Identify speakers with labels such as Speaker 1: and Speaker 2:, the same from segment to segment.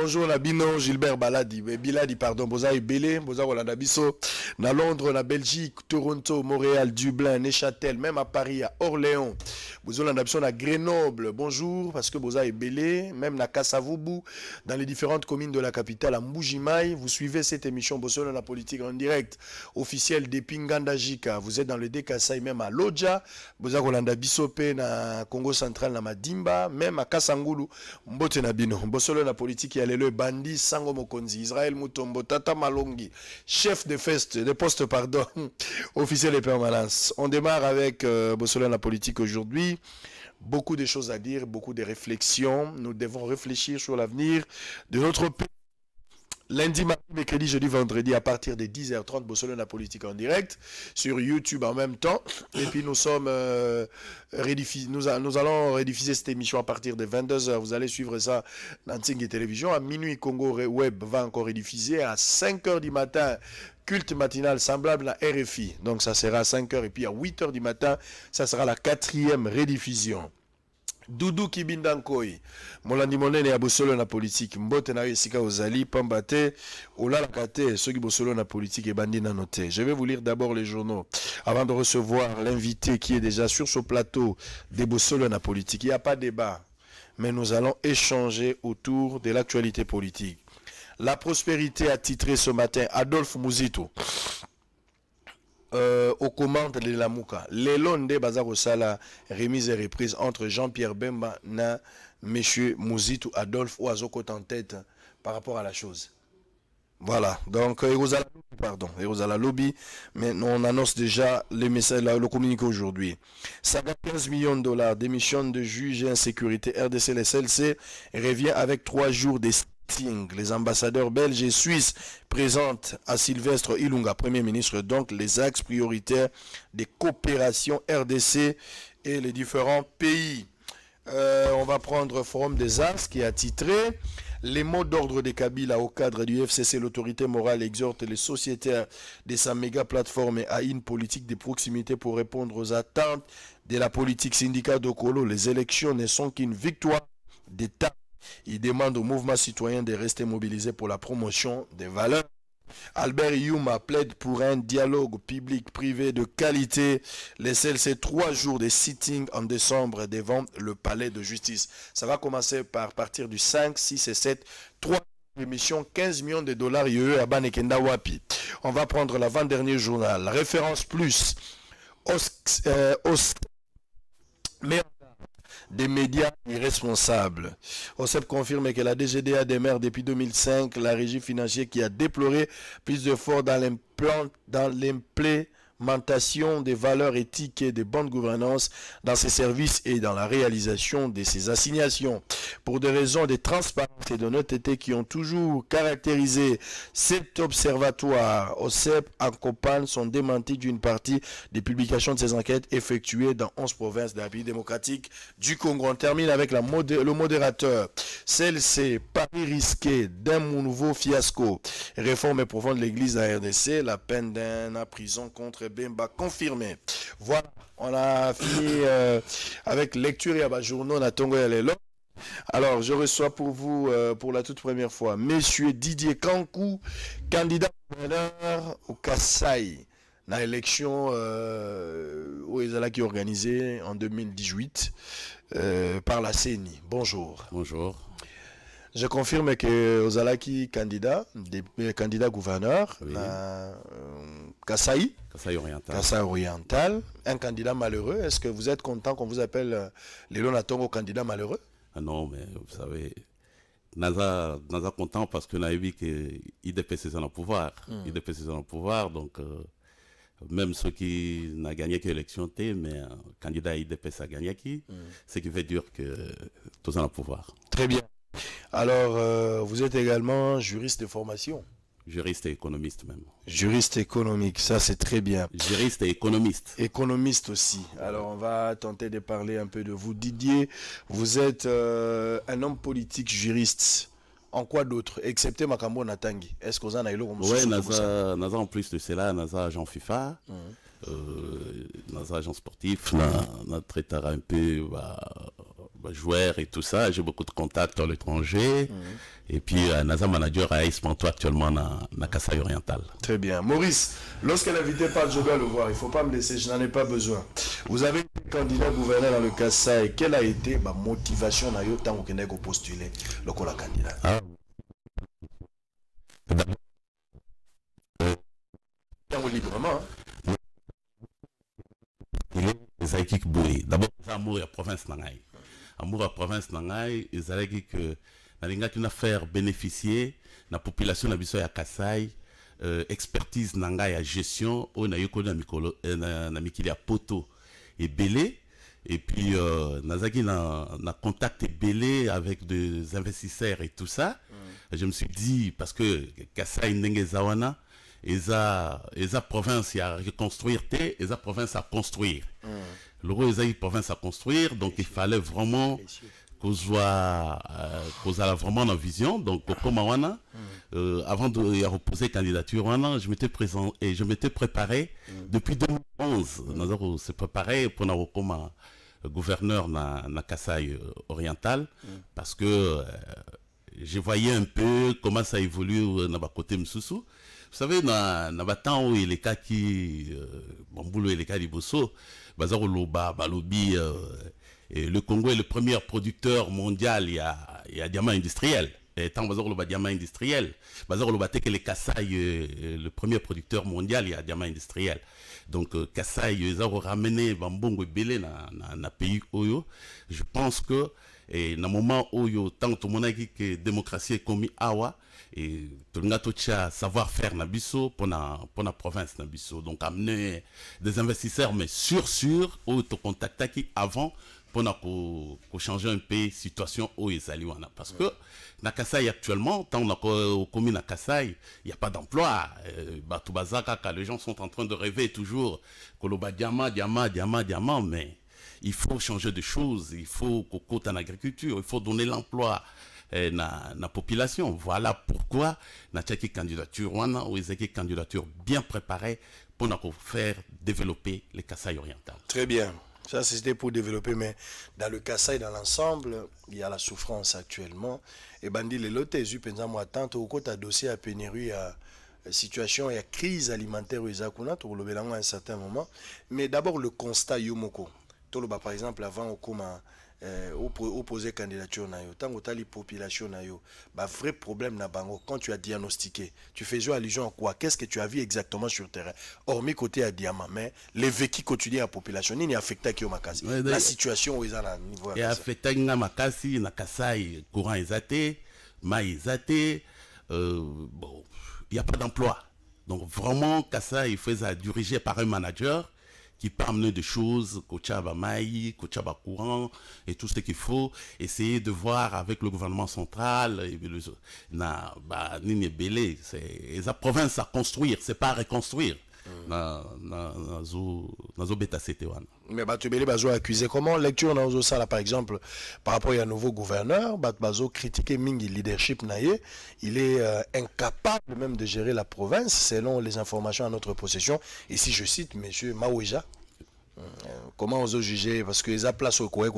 Speaker 1: bonjour à gilbert baladi eh, biladi pardon boza Belé, boza na londres na belgique toronto montréal dublin neuchâtel même à paris à orléans bozolanda biso na grenoble bonjour parce que boza Belé, même na kasavubu dans les différentes communes de la capitale à mbujimai vous suivez cette émission la politique en direct officielle Pinganda Gika, vous êtes dans le DKSAI, même à lodja boza au pe na congo central na madimba même à kasangulu mbote na bino la politique le bandit sango Israël mutombo tata malongi chef de feste de poste pardon officiel et permanence on démarre avec euh, la politique aujourd'hui beaucoup de choses à dire beaucoup de réflexions nous devons réfléchir sur l'avenir de notre pays lundi, mardi, mercredi, jeudi, vendredi à partir de 10h30 la Politique en direct sur YouTube en même temps. Et puis nous sommes euh, nous, allons rediffuser cette émission à partir de 22h. Vous allez suivre ça dans et Télévision. À minuit, Congo Web va encore rediffuser. À 5h du matin, culte matinal semblable à RFI. Donc ça sera à 5h et puis à 8h du matin, ça sera la quatrième rediffusion. Doudou Kibindankoi, molandi monene ya bosolo na politique. mbote na yo esika ozali pambate. olala olalaka te soki bosolo na politique. ebandi na noté. je vais vous lire d'abord les journaux avant de recevoir l'invité qui est déjà sur ce plateau des bosolo na politique il n'y a pas débat mais nous allons échanger autour de l'actualité politique la prospérité a titré ce matin Adolphe Mouzito euh, aux commandes de la Mouka. Les Londres, Bazar Sala, remise et reprise entre Jean-Pierre Bemba na M. ou Adolphe ou en tête par rapport à la chose. Voilà, donc euh, Erosala pardon, la Lobby, mais on annonce déjà le message, le communiqué aujourd'hui. Saga 15 millions de dollars, démission de juges et insécurité RDC-LSLC revient avec trois jours d'essai les ambassadeurs belges et suisses présentent à Sylvestre Ilunga, Premier ministre, donc les axes prioritaires des coopérations RDC et les différents pays. Euh, on va prendre Forum des axes qui a titré « Les mots d'ordre de Kabila au cadre du FCC, l'autorité morale exhorte les sociétaires de sa méga plateforme à une politique de proximité pour répondre aux attentes de la politique syndicale d'Ocolo. Les élections ne sont qu'une victoire d'État il demande au mouvement citoyen de rester mobilisé pour la promotion des valeurs. Albert Yuma plaide pour un dialogue public-privé de qualité. Les CLC trois jours de sitting en décembre devant le palais de justice. Ça va commencer par partir du 5, 6 et 7. 3 émissions, 15 millions de dollars e e à Banekenda Wapi. On va prendre l'avant-dernier journal. Référence plus. Os, euh, mais des médias irresponsables. OCEP confirme que la DGDA démerde depuis 2005 la régie financière qui a déploré plus de force dans l'implant, dans des valeurs éthiques et des bonnes gouvernance dans ses services et dans la réalisation de ses assignations. Pour des raisons de transparence et de d'honnêteté qui ont toujours caractérisé cet observatoire, OCEP accompagne sont démentis d'une partie des publications de ses enquêtes effectuées dans 11 provinces de la pays démocratique du Congo. On termine avec le modérateur. Celle-ci, Paris risqué d'un nouveau fiasco. Réforme profonde de l'Église à RDC, la peine d'un prison contre Bemba confirmé. Voilà, on a fini euh, avec lecture et à bas journaux Natongo là Alors, je reçois pour vous, euh, pour la toute première fois, Monsieur Didier Kankou, candidat gouverneur au Kassai, dans l'élection euh, où organisée en 2018 euh, par la CENI. Bonjour. Bonjour. Je confirme que Ozalaki candidat, candidat gouverneur, oui. Kassai.
Speaker 2: Kassai-Oriental.
Speaker 1: oriental un candidat malheureux. Est-ce que vous êtes content qu'on vous appelle euh, Lélo Natongo candidat malheureux
Speaker 2: ah non, mais vous savez, naza content parce que a que IDPC c'est en pouvoir hmm. Il IDPC en pouvoir donc euh, même ceux qui n'ont gagné que l'élection T mais un euh, candidat IDPC a gagné qui C'est hmm. ce qui veut dire
Speaker 1: que tous tout est pouvoir très bien alors vous êtes également juriste de formation
Speaker 2: Juriste et économiste même.
Speaker 1: Juriste économique, ça c'est très bien. Juriste
Speaker 2: et économiste.
Speaker 1: Économiste aussi. Alors on va tenter de parler un peu de vous. Didier, vous êtes euh, un homme politique juriste. En quoi d'autre Excepté Makambo Natangi. Est-ce que vous eu Oui,
Speaker 2: Naza, en plus de cela, Naza agent FIFA, hum. euh, agent sportif, un peu bah, Joueurs et tout ça. J'ai beaucoup de contacts dans l'étranger. Mhm. Et puis, euh, Naza Manager à actuellement dans Kassai Oriental.
Speaker 1: Très bien. Maurice, lorsque l'invité parle, je vais le voir. Il ne faut pas me laisser, je n'en ai pas besoin. Vous avez été candidat gouverneur dans le Kassai. Quelle a été ma motivation à vous avez postulé le candidat ah. librement.
Speaker 2: Hein. ezalaki boye d'abord a amour la province Nangaï à province na ngai ezalaki que nalingaki na faire bénéficier la population na biso ya kasai euh, expertise à gestion au nayokoli na, mikolo, eh, na, mikili ya poto belé et puis euh, nazaki na, na contact avec des investisseurs et tout ça mm. je me suis dit parce que kasai ndenge eza wana et province à reconstruire et ça province à construire mm loko province à construire donc il fallait vraiment soit euh, vraiment une vision donc au euh, avant de y reposer candidature je m'étais présent et je m'étais préparé depuis 2011 me kose préparé pour comment euh, gouverneur na, na Kassai euh, orientale parce que je voyais un peu comment ça évolue côté de sousou savez na, na batemps oyo elekaki euh, bambula eleka liboso baza koloba balobi euh, le congo est le premier producteur mondial il y a diamant industriel Et baza koloba diamant industriel baza koloba te le kasai euh, le premier producteur mondial il y a diamant industriel donc euh, ils ont ramené bambongo et na, na, na pays oyo je pense que et le moment tant tout que que démocratie est awa à tolinga savoir faire pour la pour la province nabisso donc amener des investisseurs mais sûr, auto contact qui avant pour changer ko un pays situation où sont wana parce que na Kassai actuellement au commune na il n'y a pas d'emploi euh, tout les gens sont en train de rêver toujours que diamant diamant diamant diama mais il faut changer de choses, il faut qu'on en agriculture, il faut donner l'emploi à euh, la population. Voilà pourquoi une candidature wana ou candidature bien préparée pour faire développer le Kassai oriental.
Speaker 1: Très bien. Ça, c'était pour développer, mais dans le Kassai, dans l'ensemble, il y a la souffrance actuellement. Et Bandi à moi tant au côté dossier à pénurie, à euh, situation, et à crise alimentaire, ils y à un certain moment. Mais d'abord, le constat Yomoko par exemple avant okoma euh, opposer candidature na yo tango tali population na yo bah, vrai problème na quand tu as diagnostiqué tu fais jouer allusion à quoi qu'est-ce que tu as vu exactement sur le terrain hormis côté à diamant mais les vécu quotidien à population nini n'ont au makasi la situation où ils na niveau et affecté
Speaker 2: na makasi na kasai courant ezate mai ezate euh, bon il y a pas d'emploi donc vraiment kasai faisait diriger par un manager qui peut amener des choses, Kochaba Maï, Kochaba Courant, et tout ce qu'il faut, essayer de voir avec le gouvernement central, et na, bah, c'est la province à construire, c'est pas à reconstruire mais
Speaker 1: tu accusé comment lecture sala par exemple par rapport à un nouveau gouverneur bazo critiqué mingi leadership il est euh, incapable même de gérer la province selon les informations à notre possession et si je cite monsieur maweja comment on juger parce que les place au Koé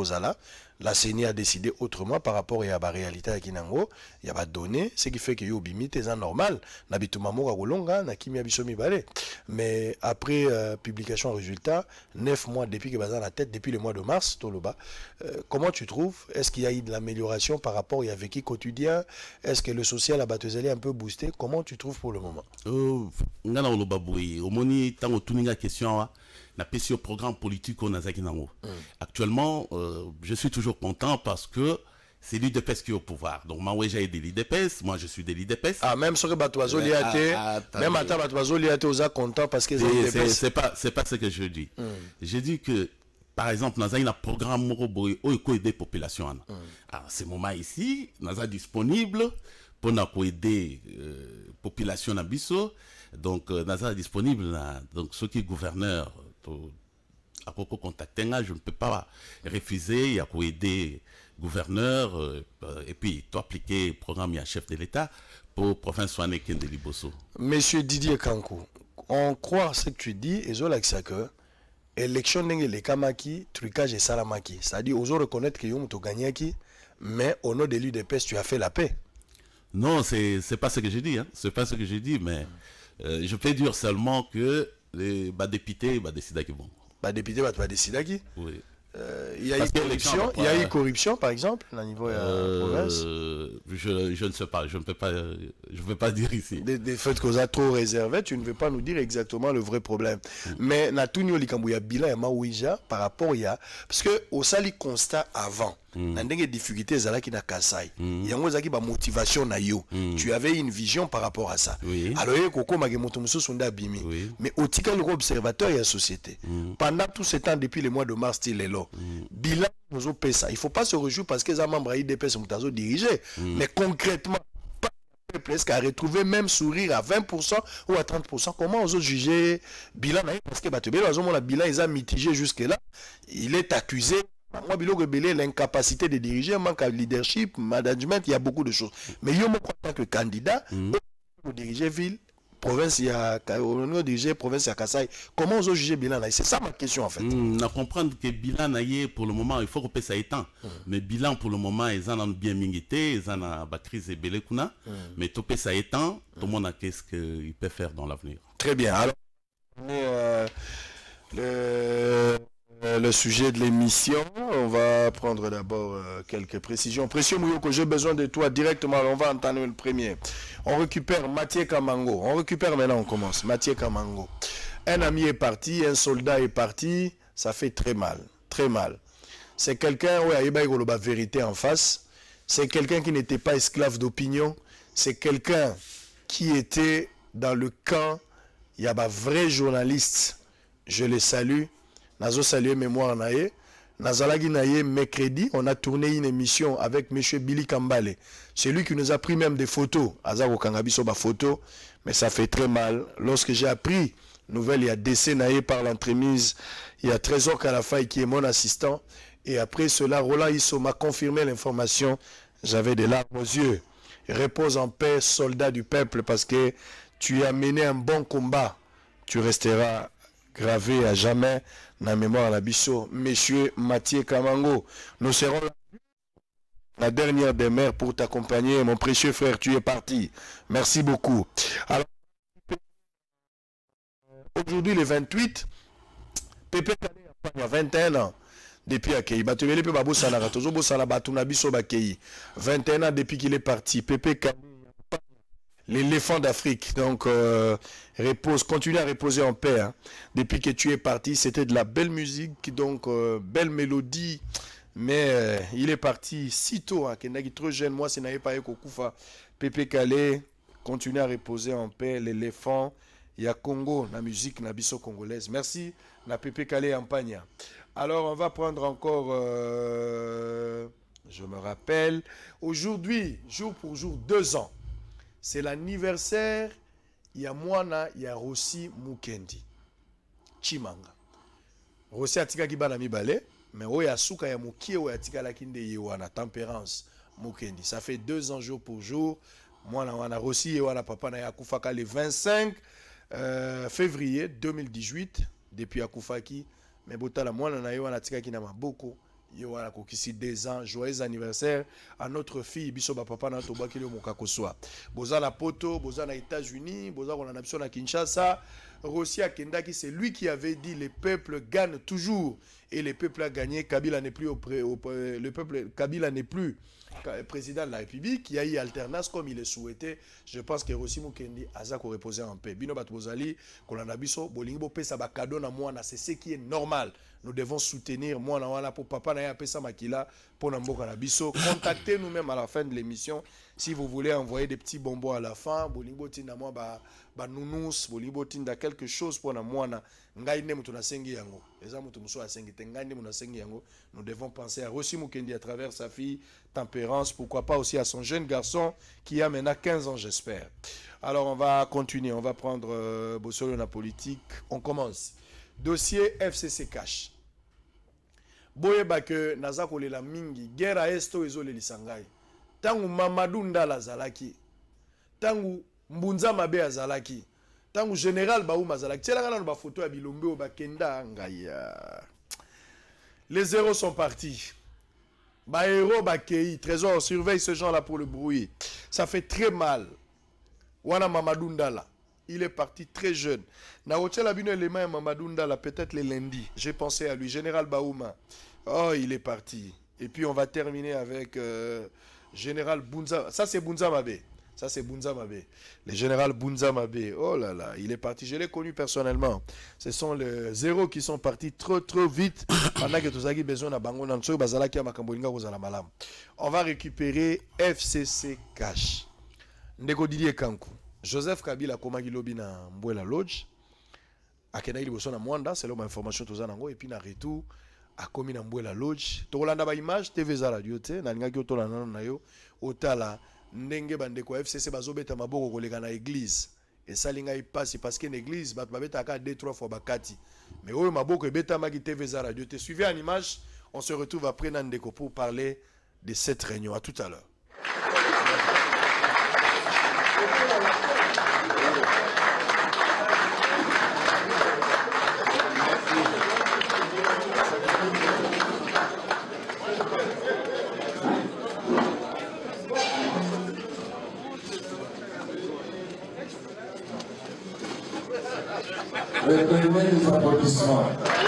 Speaker 1: la CENI a décidé autrement par rapport à la réalité à Kinango, il y a pas donné, ce qui fait que yo bimite est normal, na bitumamo na kimia biso balé, Mais après euh, publication résultat, neuf mois depuis que bazan la tête depuis le mois de mars Toloba, euh, comment tu trouves Est-ce qu'il y a eu de l'amélioration par rapport à vécu quotidien Est-ce que le social à un peu boosté Comment tu trouves pour le moment
Speaker 2: Oh, euh, moni tango tuninga question hein. P.C. au programme politique au nazalaki mm. actuellement euh, je suis toujours content parce que c'est l'UDPS qui est au pouvoir. Donc, Maweja est de l'UDPS, moi je suis de l'UDPS. Ah, même
Speaker 1: sur Batoazo ah, même à Batoazo on aux content parce que c'est C'est
Speaker 2: pas, pas ce que je dis. Mm. Je dis que par exemple, avons un programme pour aider aider population. À mm. ah, ce moment ici, nous disponible pour nous aider euh, population Bissau. Donc, euh, nous disponible donc ceux qui gouverneurs à quoi contacter je ne peux pas refuser a aider gouverneur euh, et puis toi appliquer programme de chef de l'état pour province wana de liboso
Speaker 1: monsieur Didier Kankou on croit ce que tu dis et je dit que élection les kamaki trucage salamaki. c'est-à-dire gens reconnaître que tu gagné qui, mais au nom de paix tu as fait la paix
Speaker 2: non c'est pas ce que hein. pas ce que j'ai dit mais euh, je peux dire seulement que les députés bah, à qui
Speaker 1: bon. Bah, députés bah, décident qui Oui. Euh, il y a eu corruption, il y a eu corruption par exemple à niveau euh,
Speaker 2: euh, Je, ne sais pas, je ne peux pas, je
Speaker 1: veux pas dire ici. Des, des faits qu'on a trop réservé tu ne veux pas nous dire exactement le vrai problème. Mm. Mais Natunio Likambouya bilan et Maouija par rapport à parce que au sali constat avant des mm. na ndenge difficulté ezalaki na kasai mm. yango ba motivation na yo mm. tu avais une vision par rapport à ça alors ye kokomaki moto dans nde abimi mais on est observateur ya société pendant tout ce temps depuis le mois de mars ti lelo bilan il il faut pas se rejouer parce que a membre ya idps sont dirigés mais concrètement presque à retrouver même sourire à 20% ou à 30%. Comment on juger bilan Parce que le bilan, ils ont mitigé jusque-là. Il est accusé moi, Biloko Belé, l'incapacité de diriger, manque de leadership, management, il y a beaucoup de choses. Mais yo, crois tant que le candidat, pour mm-hmm. diriger ville, province il on diriger province ya Kassai comment on juger bilan c'est ça ma question en fait
Speaker 2: mm, on comprendre que bilan est pour le moment il faut que ça étant mmh. mais bilan pour le moment ils en ont bien mingité ils en ont la crise et belé kuna mm. mais topé ça étant tout le monde a qu'est-ce qu'il peut faire dans l'avenir
Speaker 1: très bien alors euh, le euh, le sujet de l'émission. On va prendre d'abord euh, quelques précisions. Précieux Mouyoko, j'ai besoin de toi directement. on va entendre le premier. On récupère Mathieu Kamango. On récupère maintenant, on commence. Mathieu Kamango. Un ami est parti, un soldat est parti. Ça fait très mal. Très mal. C'est quelqu'un, oui, il y a vérité en face. C'est quelqu'un qui n'était pas esclave d'opinion. C'est quelqu'un qui était dans le camp. Il y a un vrai journaliste. Je les salue. Nazo saluer mémoire naé. Nazalagi Naye, mercredi, on a tourné une émission avec M. Billy Kambale. lui qui nous a pris même des photos. Azako Kangabiso ma photo, mais ça fait très mal. Lorsque j'ai appris nouvelle, il y a décès naé par l'entremise, il y a Trésor Kalafaï qui est mon assistant. Et après cela, Roland Isso m'a confirmé l'information. J'avais des larmes aux yeux. Repose en paix, soldat du peuple, parce que tu as mené un bon combat. Tu resteras gravé à jamais dans la mémoire la l'Abysso Monsieur Mathieu Kamango, nous serons la dernière des mères pour t'accompagner. Mon précieux frère, tu es parti. Merci beaucoup. Alors, aujourd'hui, le 28, Pépé Kamango a 21 ans. Depuis bah, Akei, 21 ans depuis qu'il est parti. Pépé Kam. L'éléphant d'Afrique, donc, euh, repose, continue à reposer en paix. Hein. Depuis que tu es parti, c'était de la belle musique, donc, euh, belle mélodie. Mais euh, il est parti si tôt. Hein, moi trop jeune, moi, c'est pas Kokoufa, Pépé Calais, continue à reposer en paix. L'éléphant, il y a Congo, la musique, la biso congolaise. Merci, la Pépé Calais en Alors, on va prendre encore. je me rappelle, aujourd'hui, jour pour jour, deux ans c'est l'anniversaire ya mwana ya Rossi Mukendi. Chimanga. Rossi kibana bana mibale, mais oyasuka asuka ya mokie oyo la kinde ye wana tempérance Mukendi. Ça fait deux ans jour pour jour. Mwana wana Rossi ye wana papa na yakufaka le 25 euh, février 2018 depuis akufaki mais botala mwana na ye wana na maboko voilà kokisi des ans joyeux anniversaire à notre fille biso ba papa na tobaki le mokakoswa boza la poto boza na États-Unis boza à na à na Kinshasa Rossi qui c'est lui qui avait dit les peuples gagnent toujours et les peuples a gagné Kabila n'est plus au, le peuple Kabila n'est plus euh, président de la République il y a eu alternance comme il le souhaitait je pense que Rossi Mukendi azako reposer en paix bino bato bozali Kolanabiso, biso bolingo pesa ba na mwana c'est ce qui est normal nous devons soutenir moi na pour papa na pesa makila pour namboka na biso. Contactez-nous même à la fin de l'émission si vous voulez envoyer des petits bonbons à la fin. Bolingo na moi ba ba nounous, bolingo da quelque chose pour na moi na ngai ne mutu na sengi yango. Eza mutu muso sengi te ngai ne mutu na sengi yango. Nous devons penser à Rossi Mukendi à travers sa fille Tempérance, pourquoi pas aussi à son jeune garçon qui a maintenant 15 ans j'espère. Alors on va continuer, on va prendre euh, la politique. On commence dossier FCC cash boyeba ke naza la mingi gera Esto este oyo ezolelisa Tangu ntango mamadu ndala azalaki mbunza mabe Zalaki. Tangu général bauma azalaki gana ba bafoto ya bilombe ba bakenda ya ah. les héros sont partis Ba ba kei, trésor surveille ce genre là pour le bruit ça fait très mal wana mamadou ndala il est parti très jeune. Naotia Labino Mamadunda, peut-être le lundi. J'ai pensé à lui. Général Baouma. Oh, il est parti. Et puis, on va terminer avec euh, Général Bunza. Ça, c'est Bunza Ça, c'est Bunza Mabé. Le général Bunza Oh là là, il est parti. Je l'ai connu personnellement. Ce sont les zéros qui sont partis trop, trop vite. Pendant que besoin On va récupérer FCC Cash. Ndeko Didier Kankou joseph kabila akomaki Lobina na lodge akendaki liboso na mwanda selo information toza et puis, na retour akomi na mbwela lodge tokolanda baimage tv Zara, radio te nalingaki otola nano na yo otala ndenge bandeko ya fcc bazobeta maboko koleka na eglize esali passe ça parceke na eglize bato babetaka 2 3 fois bakati mais oyo maboko ebetamaki tv Zara radio te suivi en image on se retrouve après na ndeko pour parler de cette réunion à tout à l'heure Reprimeis applaudissements.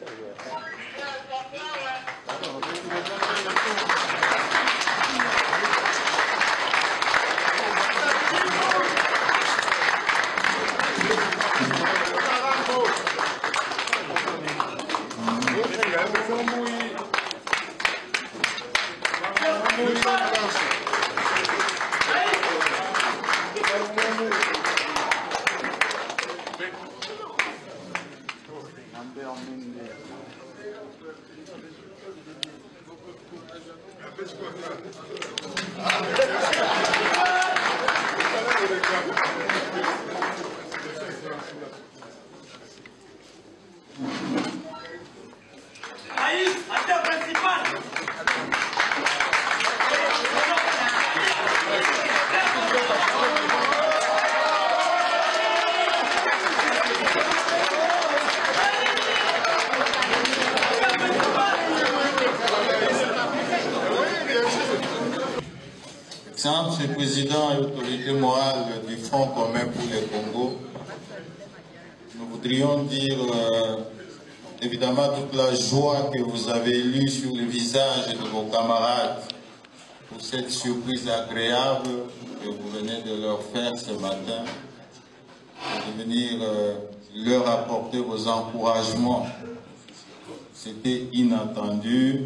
Speaker 1: Thank you. dire euh, évidemment toute la joie que vous avez lue sur le visage de vos camarades pour cette surprise agréable que vous venez de leur faire ce matin, de venir euh, leur apporter vos encouragements. C'était inattendu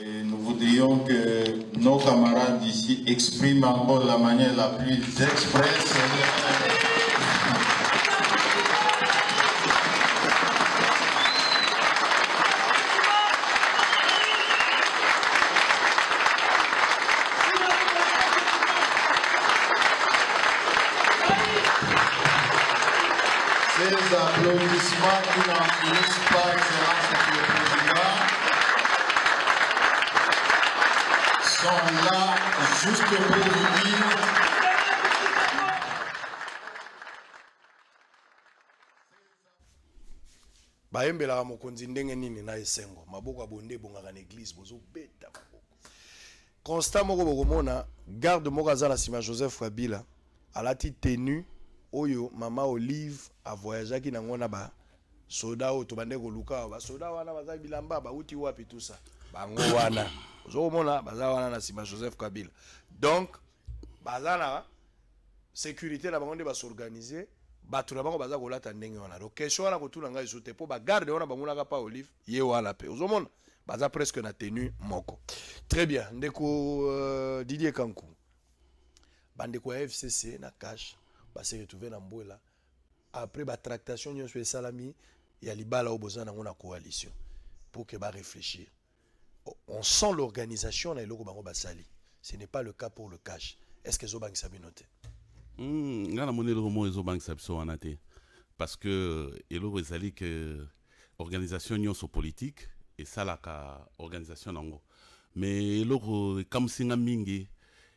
Speaker 1: et nous voudrions que nos camarades d'ici expriment encore la manière la plus expresse. Juste pour bayembelaka mokonzi ndenge nini na esengo maboko abonde bonde ebongaka na eglize bozobeta maboko constat moko bokomona garde moko aza na nsima joseph kabila alati tenu oyo mama olive avoyageaki nango na basoda oyo tobandeki koluka basoda wana baza bilamba bauti wapi tusa bango wana Zo mona wana na joseph kabila donc baza na sécurité la bande nde basorganize bato na bango baza lata ndenge wana donc question wana kotuna ngai ezo on a bagarde wana bamonaka pa olive ye wana zo baza presque na tenue moko très bien ndeko euh, didier kanku bandeko ya fcc na cash passe retrouve na mbwela après batractation nyonso salami ya libala obozana boza nango na coalition pour que ke réfléchir on sent l'organisation na eloko bango basali ce n'est pas le cas pour le cash est-ce que ezobangisa bino
Speaker 2: hmm nga namoni eloko moko ezobangisa biso wana te parce que eloko ezali que organisation so politique et salaka organisation nango mais eloko singa mingi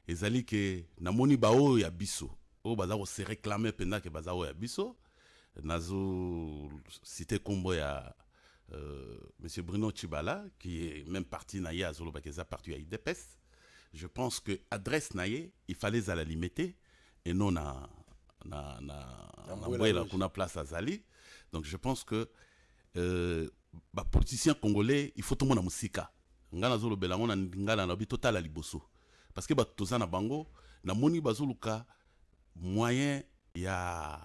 Speaker 2: ezali moni namoni baoyo ya biso o baza se réclamer pendant que baza ya biso cité combo ya euh, M. Bruno Chibala, qui est même parti Naya à Zolobakeza, parti à IDPS, je pense que adresse naïe, il fallait à la limiter et non à na na na kuna place à Zali. Donc je pense que euh, bah, politicien congolais, il faut tomber dans musika. Ngana zolo belango na ngana na total à liboso. Parce que bah toza na bango na moni bazoluka moyen ya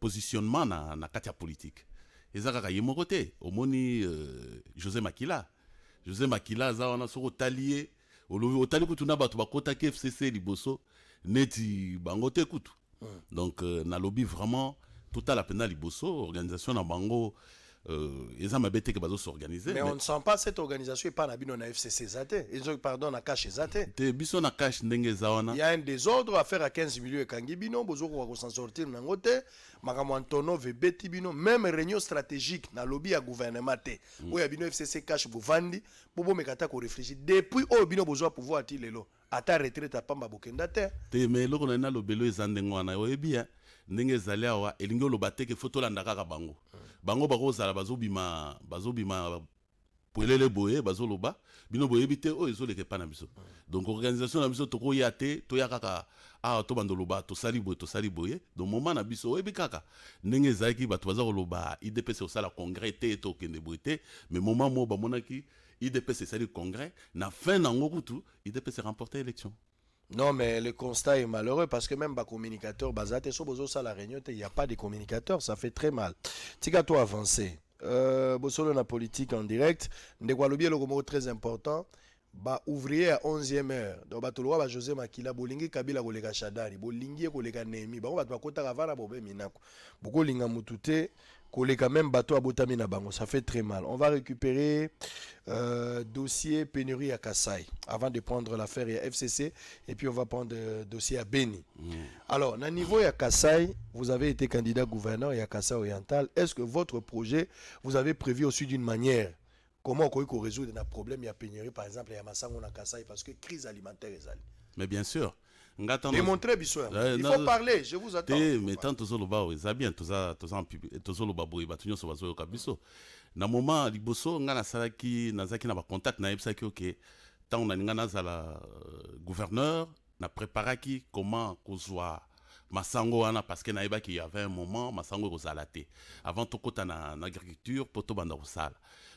Speaker 2: positionnement na na carte politique eza kaka ye moko te omoni euh, josé makila josé makila aza wana soki otali ye olobi otali kutu na bato bakotaki fcc liboso neti bango te kutu mm. donc euh, nalobi vraiment totala mpenza liboso organisation na bango eza euh, mabe te ke s'organiser mais on ne
Speaker 1: sent pas cette organisation epa na bino na fcc Zate. Ils ont pardon na kashe eza te
Speaker 2: te biso na cache ndenge za wana ya
Speaker 1: un désordre faire à 15 million ekangi bino ko s'en sortir na ngote makambo ya ve beti bino même réunion stratégique na lobby ya gouvernement te mm. où ya bino fcc kashe bovandi mpo bomeka ko réfléchir. depuis oyo bino bozwa pouvoir ti lelo ata retraite pamba bokenda te
Speaker 2: te mais loko na lobelo nalobelo eza ndenge wana oyebi ya hein ndenge ezali awa elingi oloba teke fo kaka bango bango bakozala bazobima bazobima polele boye bazoloba bino boyebi te oyo ezoleka epai na biso donc organisation na biso tokoya te toya kaka awa tobanda oloba tosali boye tosali boye donc moma na biso oyebi kaka ndenge ezalaki bato baza koloba idps kosala congres te to okende boye te mais moma moo bamonaki idps esali
Speaker 1: na fin nango kutu idps remporte élection non, mais le constat est malheureux parce que même les bah, communicateur, Bazate, Sobozo, ça la réunion, il n'y a pas de communicateur, ça fait très mal. Tika, toi, avancer. Euh, la politique en direct. le très important ba ouvrier à 11e donc ba tolowa ba José Makila bolingi kabila koleka Shadari bolingi koleka Nemi bango bato bakota kavana bobe minako boko linga mutute koleka même bato abotami na bango ça fait très mal on va récupérer euh, dossier pénurie à Kassai avant de prendre l'affaire à FCC et puis on va prendre euh, dossier à Beni mm. alors na niveau à Kassai vous avez été candidat gouverneur à Kassai oriental est-ce que votre projet vous avez prévu aussi d'une manière comment on peut résoudre un problème, il y a pénurie par exemple, il y a Massango na Kassai parce que crise alimentaire est allée. Mais bien sûr. Démontrez biso. Hein. Euh, il faut parler, je vous attends. Eh,
Speaker 2: mais tant le loba o bien toza toza tozo loba boy ba so bazo ka biso. Na moment liboso nga na salaki nazaki na ba contact na ebsaki OK. Tant on a nga la euh, gouverneur na préparaki comment kozwa masango ana parce que nayebaki il y avait un moment masango kozalaté Avant tout kota na agriculture poto tobanda sala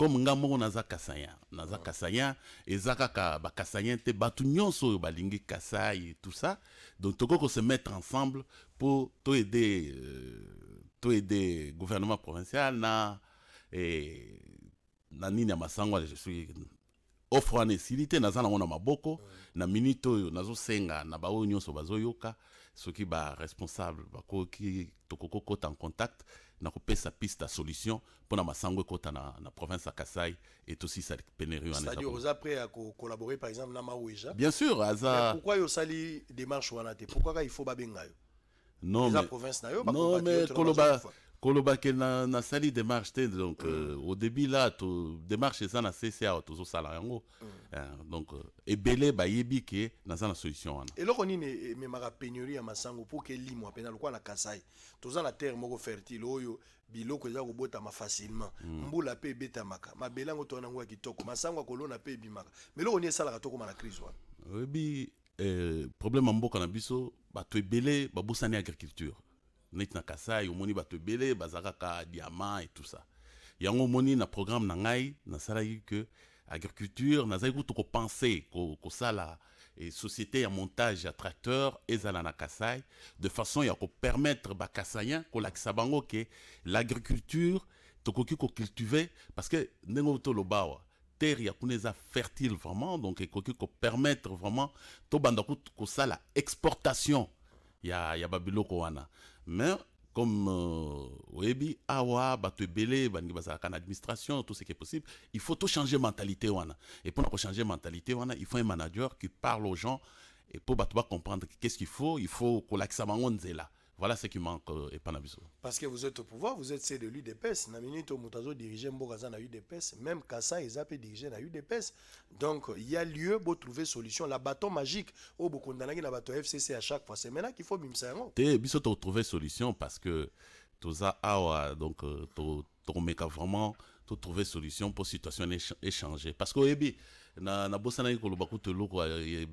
Speaker 2: comme nga moko naza kasaya naza ah. te batu nyonso balingi kasai tout ça donc ko se mettre ensemble pour to aider euh, aider gouvernement provincial na e na nini ya je suis offre naza na maboko na minute na nyonso bazoyoka soki en contact na sa piste solution pona masango province na, na province ya kasai pénurie. Vous
Speaker 1: êtes prêt par exemple bien sûr aza pourquoi yo sali démarche wana te pourquoi il faut babenga
Speaker 2: non, mais, province
Speaker 1: non mais
Speaker 2: Kolobake na, na sali démarche te donc euh, au début là to démarche ça na CCA tozosala yango mm. euh, donc euh, ebele bayebi ke naza na solution wana
Speaker 1: eloko nini ememaka pénurie à masango pour que limo mpena lokola na kasai toza la terre moko fertile oyo biloko eza kobotama facilement mm. mbula beta ebetamaka mabele yango to nango ya kitoko masango ya kolona pe bimaka mais eloko nini esalaka ma na crise
Speaker 2: wana bi problème mboka na biso bato ba babosani agriculture neti na kasai omoni bato ebele baza kaka et tout ça yango omoni na programme na ngai nasalaki ke agriculture nazali kutu kopense kosala ko société ya montage ya tracteur ezala na kasai de façon ya kopermettre bakasayen kolakisa bango ke l'agriculture tokoki kocultive parce que ndenge toloba terre ya kuna eza fertile vraiment donc ekoki kopermettre vraiment tobanda kosala exportation ya, ya babiloko wana mais comme Webi, euh, awa belé administration tout ce qui est possible il faut tout changer mentalité wana et pour changer mentalité wana il faut un manager qui parle aux gens et pour comprendre qu'est-ce qu'il faut il faut kolakisa soit là. Voilà ce qui manque euh, Panabiso.
Speaker 1: Parce que vous êtes au pouvoir, vous êtes de l'UDPS. Naminito Mutazo dirigeait Mbogazan à UDPS. Même Kassa est dirigeait à UDPS. Donc, il y a lieu pour trouver solution. La bâton magique, au oh, Bokondanagi, la bâton FCC à chaque fois. C'est maintenant qu'il faut Mimsango. Hein,
Speaker 2: oh. Et Biso, tu trouver solution parce que Toza Awa, donc, euh, a vraiment to trouver solution pour situation échanger parce que ebi na na bosana ko de te loko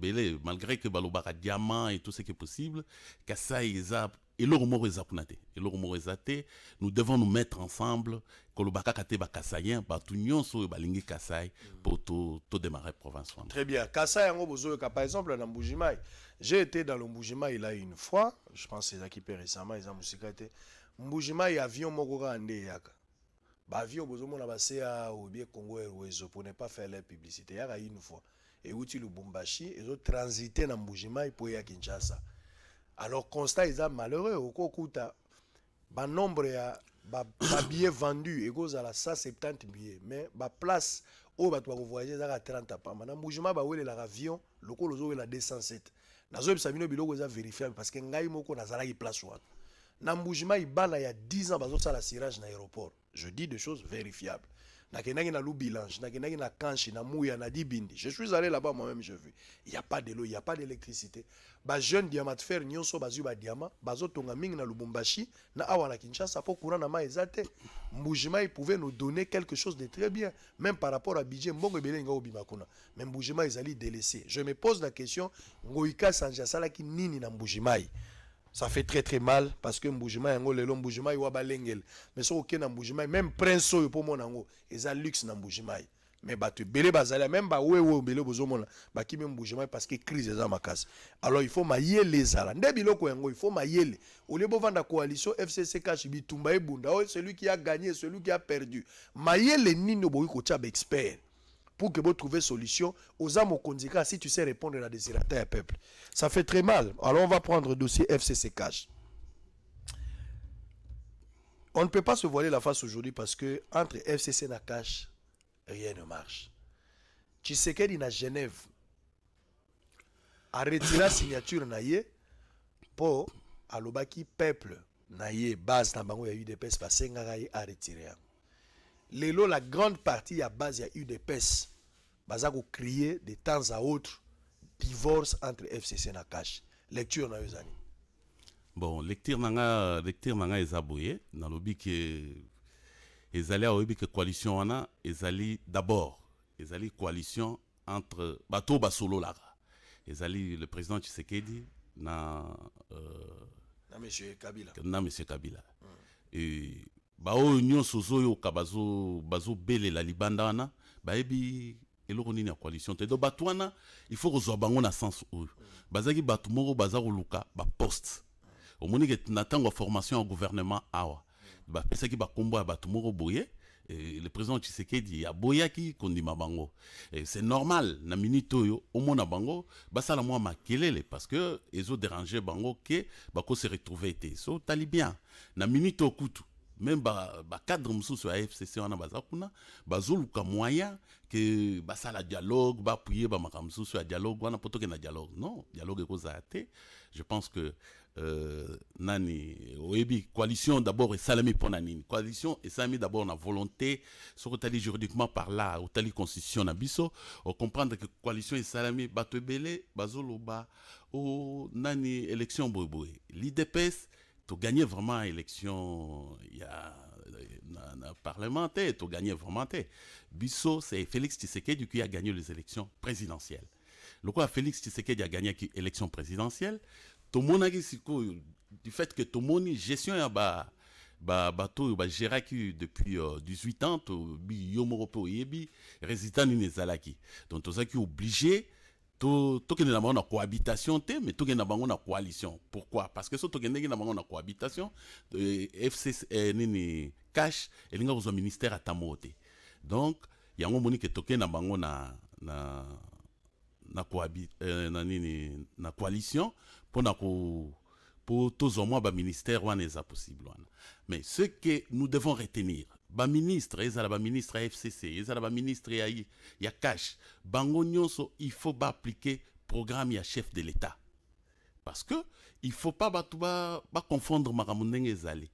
Speaker 2: belé malgré que balobaka diamant et tout ce qui est possible et et moko eza kuna Et l'or moko eza nous devons nous mettre ensemble koloba ba te bakasayen ba nyonso oyo balingi kasai tout démarrer province
Speaker 1: très bien kasai yango ka par exemple à mbujimai j'ai été dans le mbujimai là une fois je pense ezaki mpe récemment Ils ont mosika te mbujimai avion moko kaka nde eyaka baavion bozomona ou obie congo airways pour ne pas faire la publicité yaka une fois Et outil euti lubumbashi ezotransite na mbujimai mpo ya kinshasa alors constat ont malheureux nombre de ya vendus ba égal à 170 billets mais place baplace oyo voyager est à 30 pamba le mouvement le avion lokolo la 207 nazoyebisa bino biloko eza vérifiable parce que ngai moko nazalaki place wana na mouvement y a 10 ans un sirage na aéroport je dis des choses vérifiables nakendaki na loubilange nakendaki na kanche na mouya na dibindi je suis allé là-bas moi-même je veux. il y a pas de l'eau il y a pas d'électricité jeune bajeune fer nyonso bazwi badiama bazotonga mingi na lubumbashi na awa na kinshasa mpo courant na mai eza te il pouvait nous donner quelque chose de très bien même par rapport à budget mbongo ebele elinga obima kuna mais ils allaient délaisser. je me pose la question ngoyika sanji asalaki nini na mbugimai ça fait très très mal parce que mouvement yango lelo mouvement iwa balengel mais so ok na mouvement même prince oyo po mona luxe na mouvement mais bato belé bazala même bawewe ebele bozomona même mouvement parce que crise eza makasi alors il faut mayele ezala nde biloko yango il faut mayele olie bovanda coalition fcc cash bitumba ebunda oh, celui qui a gagné celui qui a perdu mayele nini ko kotia expert pour que vous trouviez solution aux âmes au si tu sais répondre à la désirata peuple. Ça fait très mal. Alors on va prendre le dossier FCC Cash. On ne peut pas se voiler la face aujourd'hui parce que entre FCC et cash, rien ne marche. Tu sais est à Genève a retiré la signature Naye pour alobaki peuple Naye, base na bango ya UDPS basengaka y a retiré lelo la grande partie à base y a eu des UDPS Bazako crier de temps à autre divorce entre FCC na cash lecture dans les années
Speaker 2: bon lecture na lecture na nga eza dans nalobi que ezali alliés oyebi ke coalition wana ezali d'abord ezali coalition entre bato oyo les ezali le président tshisekedi na
Speaker 1: euh, na monsieur kabila
Speaker 2: na monsieur kabila hmm. et baoyo nyonso ozoyoka la libanda wana bayebi eloko nini ya coalition te do bato wana il faut kozwa bango na sens oyo bazalaki bato moko baza koluka baposte omoni ke na ntango ya formation ya gouvernement awa bapesaki bakombo ya bato moko boye eh, le président tshisekedi aboyaki kondima bango eh, c'est normal na minute oyo omona bango basala mwa makelele parce que ezoderange bango ke bakose retrouve ete so tali bien na minute okutu même bacadre mosusu ya fcc wana a kuna bazoluka moyen ba sala dialogue ba makam mosusu ya dialogue a poto que na dialogue non dialogue ekozala te je pense que euh, nani oyebi coalition d'abord et salami pour nini coalition salami d'abord na volonté soki tali juridiquement par là tali constitution na biso comprendre que coalition salami bato ebele bazoloba o oh, nani élection boyeboye l'idps tu gagné vraiment élection il y a parlementaire tu gagné vraiment té c'est Félix Tshisekedi qui a gagné les élections présidentielles le quoi Félix Tshisekedi a gagné l'élection présidentielle tout du fait que hein, bah, bah, bah, tout gestion ya ba bateau ba depuis 18 euh, ans to bi yomoro yebi ni donc tu obligé tout tout est bango na cohabitation mais tout qui na bango na coalition pourquoi parce que si tout qui est na cohabitation FC eh, nini cash besoin de ministère à te donc yango y a toke na bango na na na cohabit eh, na nini na coalition pour na ko pour tous au moins ba ministère n'est pas possible mais ce que nous devons retenir ministre ezala baministre ya fcc ezala ministre ya, ya cash bango nyonso il faut appliquer programme ya chef de l'état parce que il faut pas ba baconfondre ba makambo ndenge ezali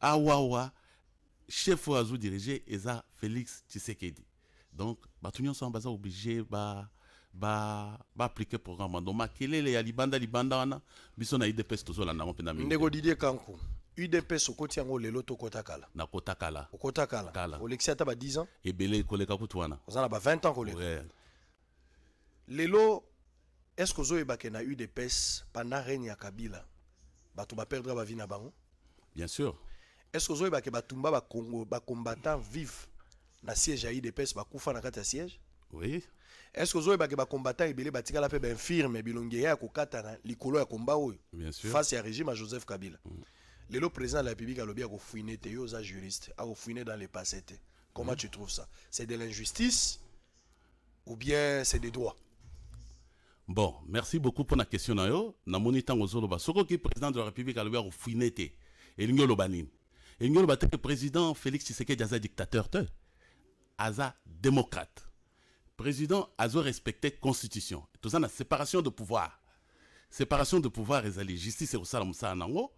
Speaker 2: awawa chef oyo azo dirige eza félix tshisekedi donc bato nyonso wana obligé oblige ba ba ba programme wana donc makelele ya libanda libanda wana biso na idps tozolandango mpe na ndeko didie
Speaker 1: Kankou udps okoti yango lelo to okota kala
Speaker 2: na kota kala
Speaker 1: okota olekisi ata ba 10 ans
Speaker 2: ebele ekoleka kutu wana
Speaker 1: oza na ba 20 ans koleka ouais. lelo est ce que ozoyebake na udps pendant regne ya kabila bato baperdre bavie na bango bien sûr est ce que ozoyebake batumba bacombattant vive na siège ya udps bakufa na kati ya siège oui est ce que ozoyebake bacombattant ebele batikala mpe bainfirme bilongi eya ya kokatana likolo ya komba oyo face ya régime ya joseph kabila mm. Le président de la république a-t-il alobi akofouine te yo juristes, juriste akofouine dans les passé comment mhm. tu trouves ça c'est de l'injustice ou bien c'est des droits
Speaker 2: bon merci beaucoup pour la question na yo namoni ntango ozoloba que Le président de la république alobi akofouine il elingi oloba nini elingi oloba te Le président félix tshisekedi un dictateur te Asa démocrate président azo respecter constitution toza la séparation de pouvoirs. séparation de pouvoir la justice ça en nango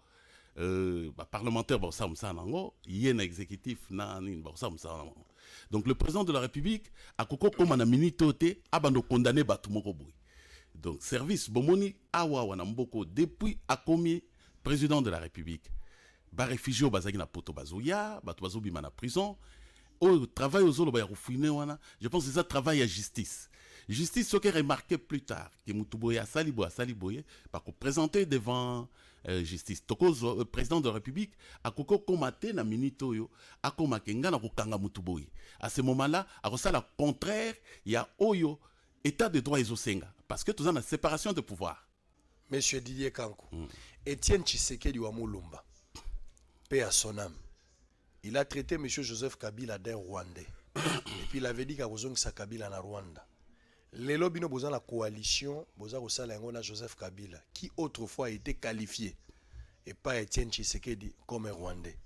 Speaker 2: euh, bah, parlementaire y bah, a un exécutif na nini bah, nango donc le président de la république akoko comme un minute te abando condamné batu donc service bomoni awa wana mboko depuis akomi président de la république ba réfugié bazaki na poto bazouya, batu bazobima Mana prison au travail aux autres, je pense que c'est ça, travail à justice. Justice, ce qui est remarqué plus tard, que Moutouboué a saliboé, a saliboé, qu'on présentait devant euh, justice le euh, président de la république a okóma na minitoyo, a akómaka nga na kokanga motu à ce moment là la contraire a oyo
Speaker 1: état de droit isosenga. parce que toza la séparation de pouvoir monsieur didier Kankou, hmm. étienne Tshiseke wa molumba paix à son âme il a traité monsieur joseph kabila d'un rwandais et puis il avait dit qu'il sa kabila na rwanda les lobbies, nous la coalition, Joseph Kabila, qui autrefois a été qualifié, et pas Étienne Tshisekedi, comme un Rwandais.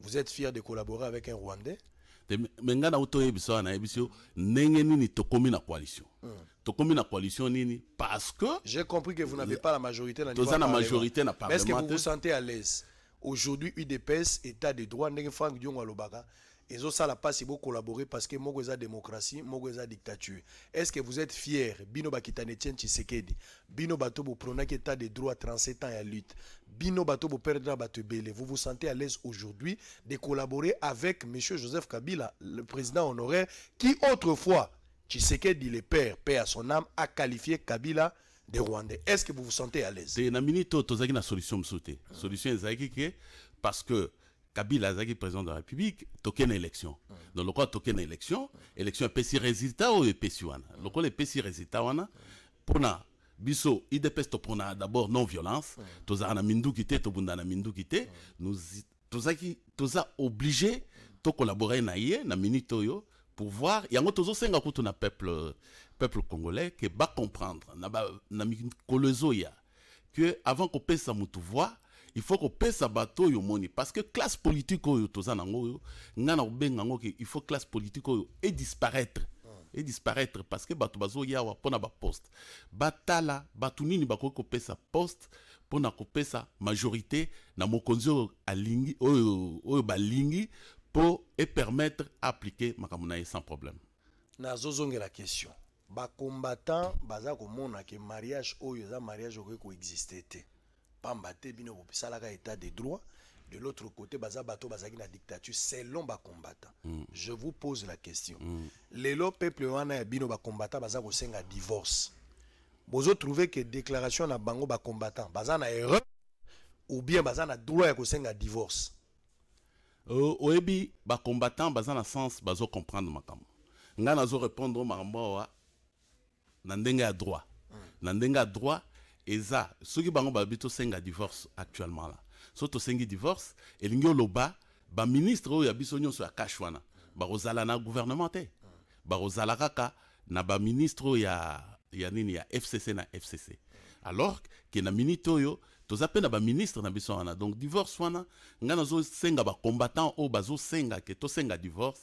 Speaker 1: Vous êtes fier de collaborer avec un Rwandais
Speaker 2: mais nga na na ebiso nini tokomi na coalition hmm. tokomi na coalition nini parce que
Speaker 1: j'ai compris que vous n'avez pas la majorité dans la majorité na parlement est-ce que vous vous sentez à l'aise aujourd'hui UDPS état de droit ndenge Franck Diongo alobaka et ça, si vous collaborez parce que vous êtes démocratie vous êtes dictature est ce que vous êtes fier bino Bakitane tshisekedi bino bato et état de 37 ans à lutte bino bato bato vous vous sentez à l'aise aujourd'hui de collaborer avec M. joseph kabila le président honoraire qui autrefois tshisekedi le père père à son âme a qualifié kabila de rwandais est ce que vous vous sentez à l'aise
Speaker 2: Une minute a une solution mosusu La solution est que, parce que Kabila azaki président de la République une élection mm. donc lokola une élection mm. élection epesi résultat mm. le epesi wana un epesi résultat wana mpona biso idps topona d'abord non violence tozala na minduki te tobunda na minduki te nous toza obligé tocollaborer na ye na minute oyo pour voir yango tozosenga kutu na peuple peuple congolais qui ke comprendre na, ba, na kolezo ya que avant qu'on puisse voix il faut sa bato oyo parce que classe politique oyo toza nangoyo, oyo obenga, na kobenga il faut classe politique oyo et hmm. e disparaître parce que bato bazo awa pona na poste batala bato nini bakoki sa poste mpo na kopesa majorité na mokonzi oyo alingi oyo oyo balingi pour epermettre aapplike makambo na sans problème
Speaker 1: na la question bacombattant baza mona ke mariage oyo za mariage okoki koexiste te pamba te bino bosalaka état de droit de l'autre côté baza bato bazaki na dictature selon bacombattant mm. je vous pose la question mm. lelo peuple wana ya bino combattant baza senga divorce trouvez que déclaration na bango combattant baza na erreur ou bien baza na droit ya kosenga divorce euh, oyebi
Speaker 2: combattant baza na sens bazocomprendre comprendre ngai répondre mambo wa na ndenga ya droit mm. na ndenga droit eza ce bango bito un divorce actuellement so ont divorce le ministre baministre oyo ya biso nyonso ya kashe wana Ils na gouvernement na ya, ya ya fcc na fcc alors que na minito yo toza zapena na ministre na biso wana donc divorce wana ba nazosenga bacombattant oyo senga ke senga divorce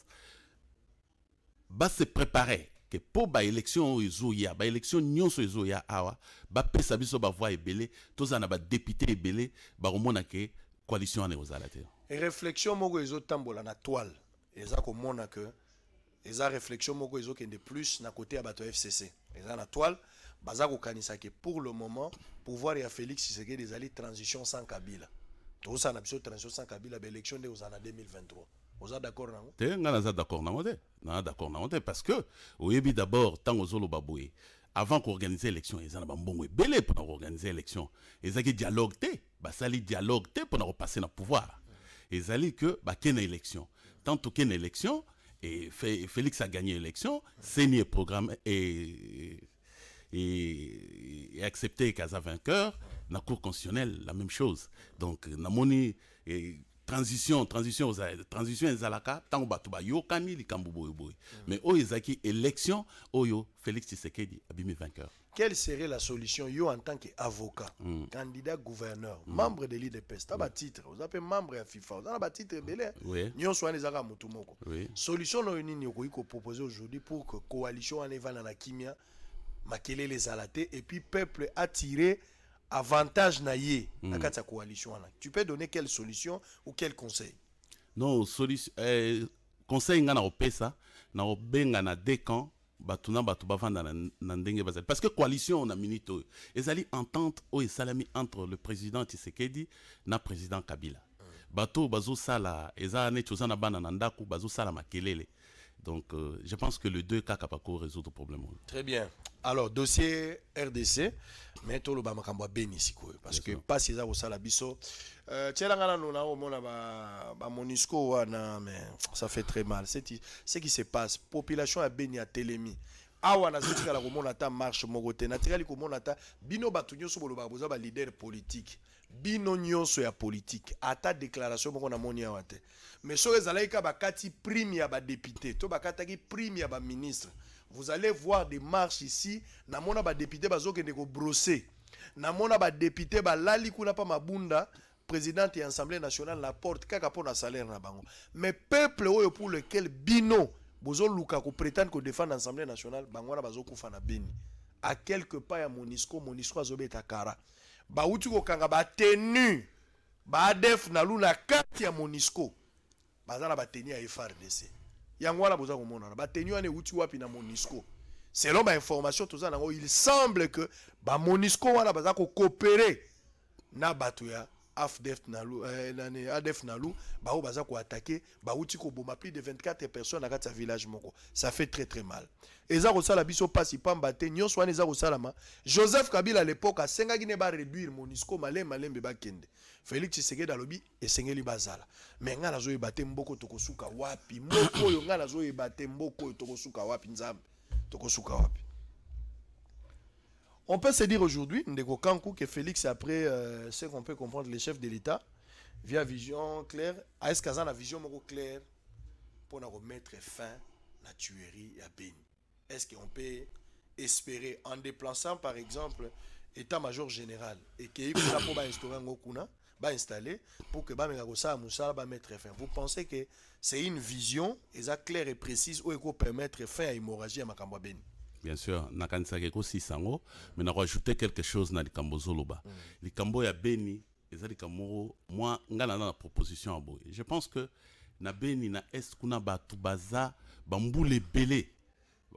Speaker 2: se préparer ke mpo baélection oyo élection baélection nyonso ya awa ba pesa biso ba bavoi ebele toza na ba député badepute ba bakomona ke coalition wana ekozala
Speaker 1: réflexion moko tambola na toile eza komona ke eza réflexion moko ezokende plus na côté ya bato fcc eza na toile baza kanisa ke pour le moment pouvoir ya félix tshisekedi ezali transition sans kabila toza na biso transition sans kabila ba élection kozala na 2023 oza d'accord nango
Speaker 2: te ngai naza d'accord nango te Hein, d'accord parce que oui, d'abord tant ozoloba boye avant l'élection, élection eza na belé ebele organiser l'élection. élection ezalaki dialogue bah, ça les dialogue pour mpona repasser na pouvoir Ils dit que bah une élection tant qu'une une élection et félix a gagné l'élection le programme et et, et accepter un vainqueur, la Cour constitutionnelle, la même chose. Donc, Namoni, transition transition aux transition ezalaka transition, bato transition, yo transition, transition, mais transition, transition, élection oyo félix tshisekedi abimi vainqueur
Speaker 1: quelle serait la solution yo en tant qu'avocat hmm. candidat gouverneur hmm. membre de l'idps ta hmm. titre vous transition, membre à fifa titre hein? solution transition, nini aujourd'hui pour que coalition en transition, kimia makelele les et puis peuple attiré avantage na ye na hmm. kati coalition wana tu peux donner quelle solution ou quel conseil
Speaker 2: non solution eh, conseil nga na opesa na obenga na deux camps bato na bavanda na, na ndenge bazali parce que coalition na minute oyo ezali entente oyo esalami entre le président tshisekedi na président kabila hmm. bato bazosala eza neti oza na bana na ndako bazosala makelele donc, euh, je pense que le 2 cas Kapako résout le problème. Hein.
Speaker 1: Très bien. Alors, dossier RDC, mais tout le été béni parce que pas si ça au salabiso. Euh, tiens, là, nous au moins là, bah, bah, Monisco, mais ça fait très mal. Ce qui se passe, population a béni à Télémi. awa la komona ata marche moko te natikali bino bato boloba bolobaka leader leader politique bino nyonso ya à ata déclaration moko namoni awa te mais soki ezalaki kaka bakati prime ya badepute to bakataki prime ya ministre vous allez voir des marches ici namona badepute bazokende kobrosse namona badepute balali kuna pa mabunda présidente de assemblée nationale la porte kaka pona salaire na bango mais peuple oyo pour lequel bino bozoluka koprétendre défend assemblée nationale bango na bazokufa na beni à quelque part ya monisco monisco azobeta kara Ba ba kokanga ba def na luna kati ya monisco baza na batenu ya frdc yango wana boza ba tenu ane euti wapi na monisco selon ma information nango il semble que ba Monisco wana baza coopérer na batuya. ya Afdef Nalu, euh, adef Nalu, bao baza ko attaquer, bauti ko boma plus de 24 personnes à sa village moko. Ça fait très très mal. Eza ko sala biso passe, pamba te, nyon soit eza ko salama. Joseph Kabila à l'époque a senga gine ba réduire Monisco malem malem be bakende. Félix Tshisekedi alobi li bazala. Mais nga nazo batte mboko tokosuka wapi? Moko yo nga zoe batte mboko tokosuka wapi nzam Tokosuka wapi? On peut se dire aujourd'hui, Ndeko Kankou, que Félix, après euh, ce qu'on peut comprendre, les chefs de l'État, via vision claire, à la vision claire, pour nous remettre fin à la tuerie à Beni. Est-ce qu'on peut espérer, en déplaçant par exemple état-major général, et qui y instaurer un Ngokuna, installer pour que Bamegagosa Moussa va mettre fin. Vous pensez que c'est une vision, et claire et précise, où il faut permettre fin à l'hémorragie à Makambwa Beni?
Speaker 2: bien sûr nakanisa keko 600 ngo mais na rajouter quelque chose na likambo zoloba mm. likambo ya beni ezali kamoro moi ngana na proposition ya je pense que na beni na est kuna bato baza bambula ebele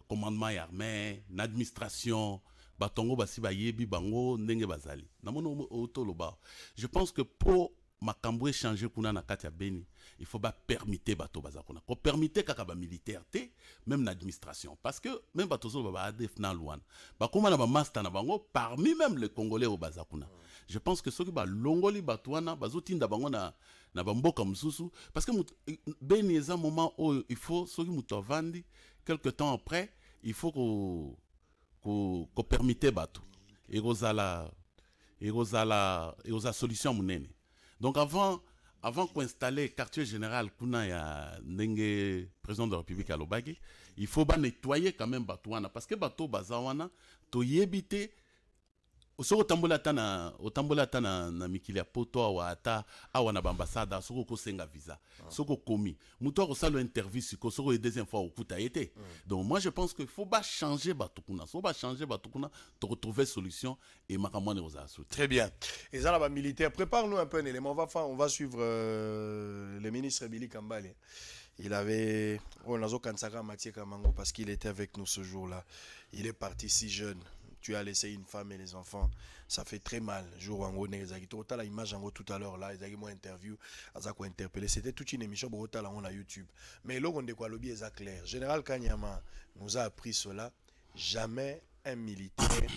Speaker 2: commandement armé na administration batongo basi bayebi bango ndenge bazali namoni otoloba je pense que po makambo changé, kuna na kati ya beni il faut ba permiter bato baza kuna ko permettre kaka ba militaire te même na administration parce que même bato zo ba def na loin ba koma na ba master na bango parmi même les congolais au baza kuna je pense que soki ba longoli bato wana bazotinda bango na na mboka msusu parce que beni eza moment où il faut soki mutovandi. quelque temps après il faut ko ko, ko permiter bato ekozala et aux solution munene donc avant, avant qu'on installe quartier général Kunaya nenge président de la République à Lobagi, il faut nettoyer quand même Batouana. Parce que Bato Bazawana, to yebite, soko otambola ata na otambola ata na, na mikili ya poto awa ata awa na soko okosenga visa ah. soko okomi moto akosala interview siko soko deuxième fois okuta ye te mm. Ah. donc moi je pense que faut bachange bato kuna soko bachange bato kuna toretrouve solution et makambo wana ekozala
Speaker 1: très bien eza na bah, Militaire, prépare nous un peu un élément on va, on va suivre euh, le ministre bili kambale il avait On a oh, kansaka Mathieu kamango parce qu'il était avec nous ce jour là il est parti si jeune tu as laissé une femme et les enfants ça fait très mal jour en les ezaki la image gros tout à l'heure là ezaki mwa interview aza interpellé. c'était toute une émission pour bokotala on sur youtube mais eloko ndeko le eza clair général kanyama nous a appris cela jamais un militaire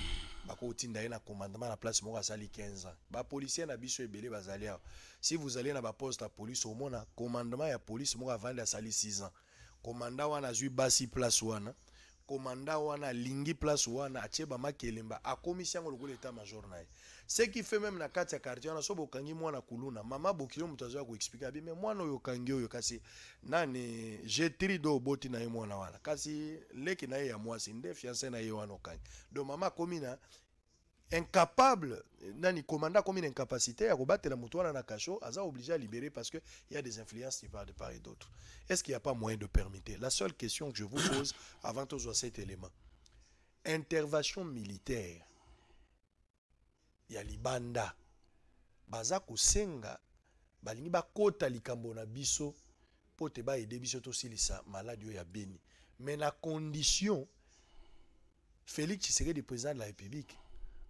Speaker 1: bakotinda ye na commandement la place moko sali 15 ans policier na biso ebele bazali si vous allez na poste la police omona commandement ya police moko avandi sali 6 ans on wana azwi basi place ans. komanda wana alingi place wana atie bamakelemba akomisi yango lokola eta major na ye ce qui fait même na kati ya quartier wana so bokangi mwana kuluna mama bokili moto azoya koexplike abi me mwana oyo okangi oyo kasi nani g3 do oboti na ye mwana wana kasi leki na ye ya mwasi nde fiance na ye wana okangi donc mama akomi na incapable nani commanda comme une incapacité à combattre la mutuana na cacho asa obligé à libérer parce que y a des influences qui de part et d'autre est-ce qu'il n'y a pas moyen de permettre la seule question que je vous pose avant tout à cet élément intervention militaire il y a libanda baza kusenga, balingi Kota likambo na biso pote te biso tosilisa maladi maladie ya beni mais la condition félix le président de la république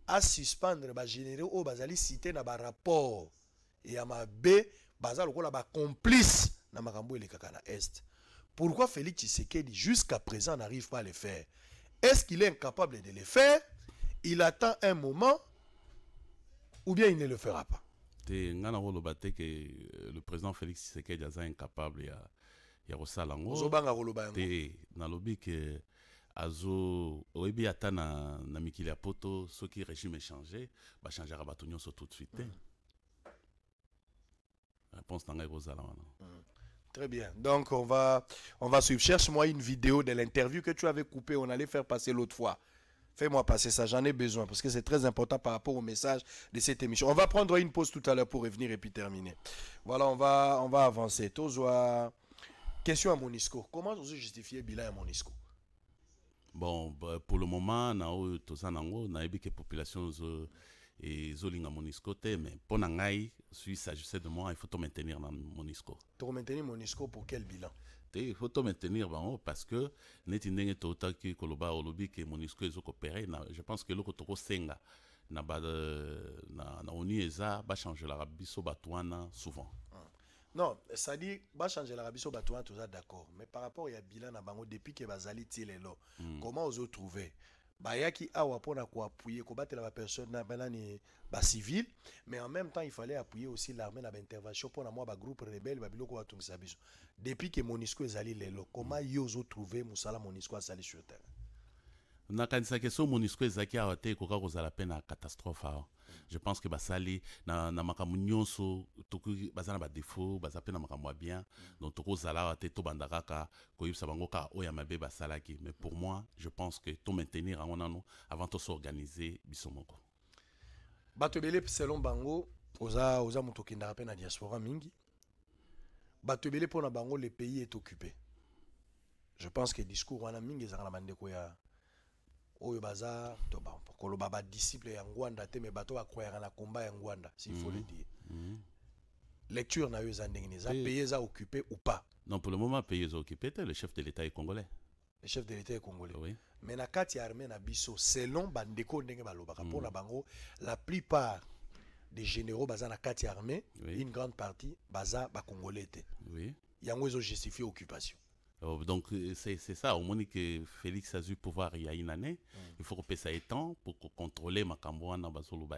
Speaker 1: à suspendre le bah, généraux au oh, bazali cité na le rapport et à ma B bazal ko la ba complice na makambo le Kakana est pourquoi Félix Tshisekedi jusqu'à présent n'arrive pas à le faire est-ce qu'il est incapable de le faire il attend un moment ou bien il ne le fera pas
Speaker 2: que euh, le président Félix Tshisekedi est incapable de faire ça. ngo ozobanga koloba que azo oyebi na, na mikili ya poto soki régime tout de suite hein. réponse na mm.
Speaker 1: Très bien. Donc, on va, on va suivre. Cherche-moi une vidéo de l'interview que tu avais coupée. On allait faire passer l'autre fois. Fais-moi passer ça. J'en ai besoin parce que c'est très important par rapport au message de cette émission. On va prendre une pause tout à l'heure pour revenir et puis terminer. Voilà, on va, on va avancer. Tozoa, question à Monisco. Comment vous justifiez bilan à Monisco
Speaker 2: bon bah, pour le moment na oyo toza nango que population zo ezolinga monisco te mais pour na ngai sui s'agissait de moi il faut to maintenir na monisco
Speaker 1: maintenir monisco pour quel bilan
Speaker 2: te il faut to maintenir bango oh, parce que neti ndenge ki koloba olobi ke monisco na je pense que l'Okotoko senga na, ba, euh, na, na oni eza la biso bato souvent
Speaker 1: non, ça dit, vais changer l'Arabie Saoudite, tout ça d'accord. Mais par rapport à bilan bango depuis que bazali tilelo, hmm. comment vous trouvez? Bah y a qui a pour na quoi appuyer combattre la personne na banani ba civil, mais en même temps il fallait appuyer aussi l'armée dans l'intervention, pour na moi ba groupe rebelle ba biloko ba tungisa biso. Depuis que Monisco allé lelo, comment vous hmm. vous trouvez Moussala Monisco Zali sur terre?
Speaker 2: ça question monisco ezalaki que te ekoka la peine à catastrophe hein je pense que basali na na makamu nyonso tokoki bazana ba défaut baza na makambo bien mm. donc tokozala te bandaka kaka koyebisa bango ka o ya mabe ki. mais pour moi je pense que tomaintenir yango nano avant s'organiser, biso moko
Speaker 1: bato bele selon bango oza oza moto okendaka mpe na diaspora mingi bato ebele mpona bango le pays est occupé je pense que discours wana mingi ezalaka na bandeko ya oyo baza to ba koloba ba disciple ya ngwanda te me bato bakwayaka na komba ya ngwanda s'il faut le mhm. dire mhm. lecture na yo eza ndenge nini occupé ou pas
Speaker 2: non pour le moment pays occupé te le chef de l'état est congolais
Speaker 1: le chef de l'état est congolais oui. mais na kati armée na biso selon bandeko ndenge par rapport mm. bango la plupart des généraux baza na kati armée oui. une grande partie baza ba congolais te oui. yango justifier occupation
Speaker 2: euh, donc euh, c'est ça, au moins que Félix a le pouvoir il y a une année, il faut que ça temps pour contrôler Makamboa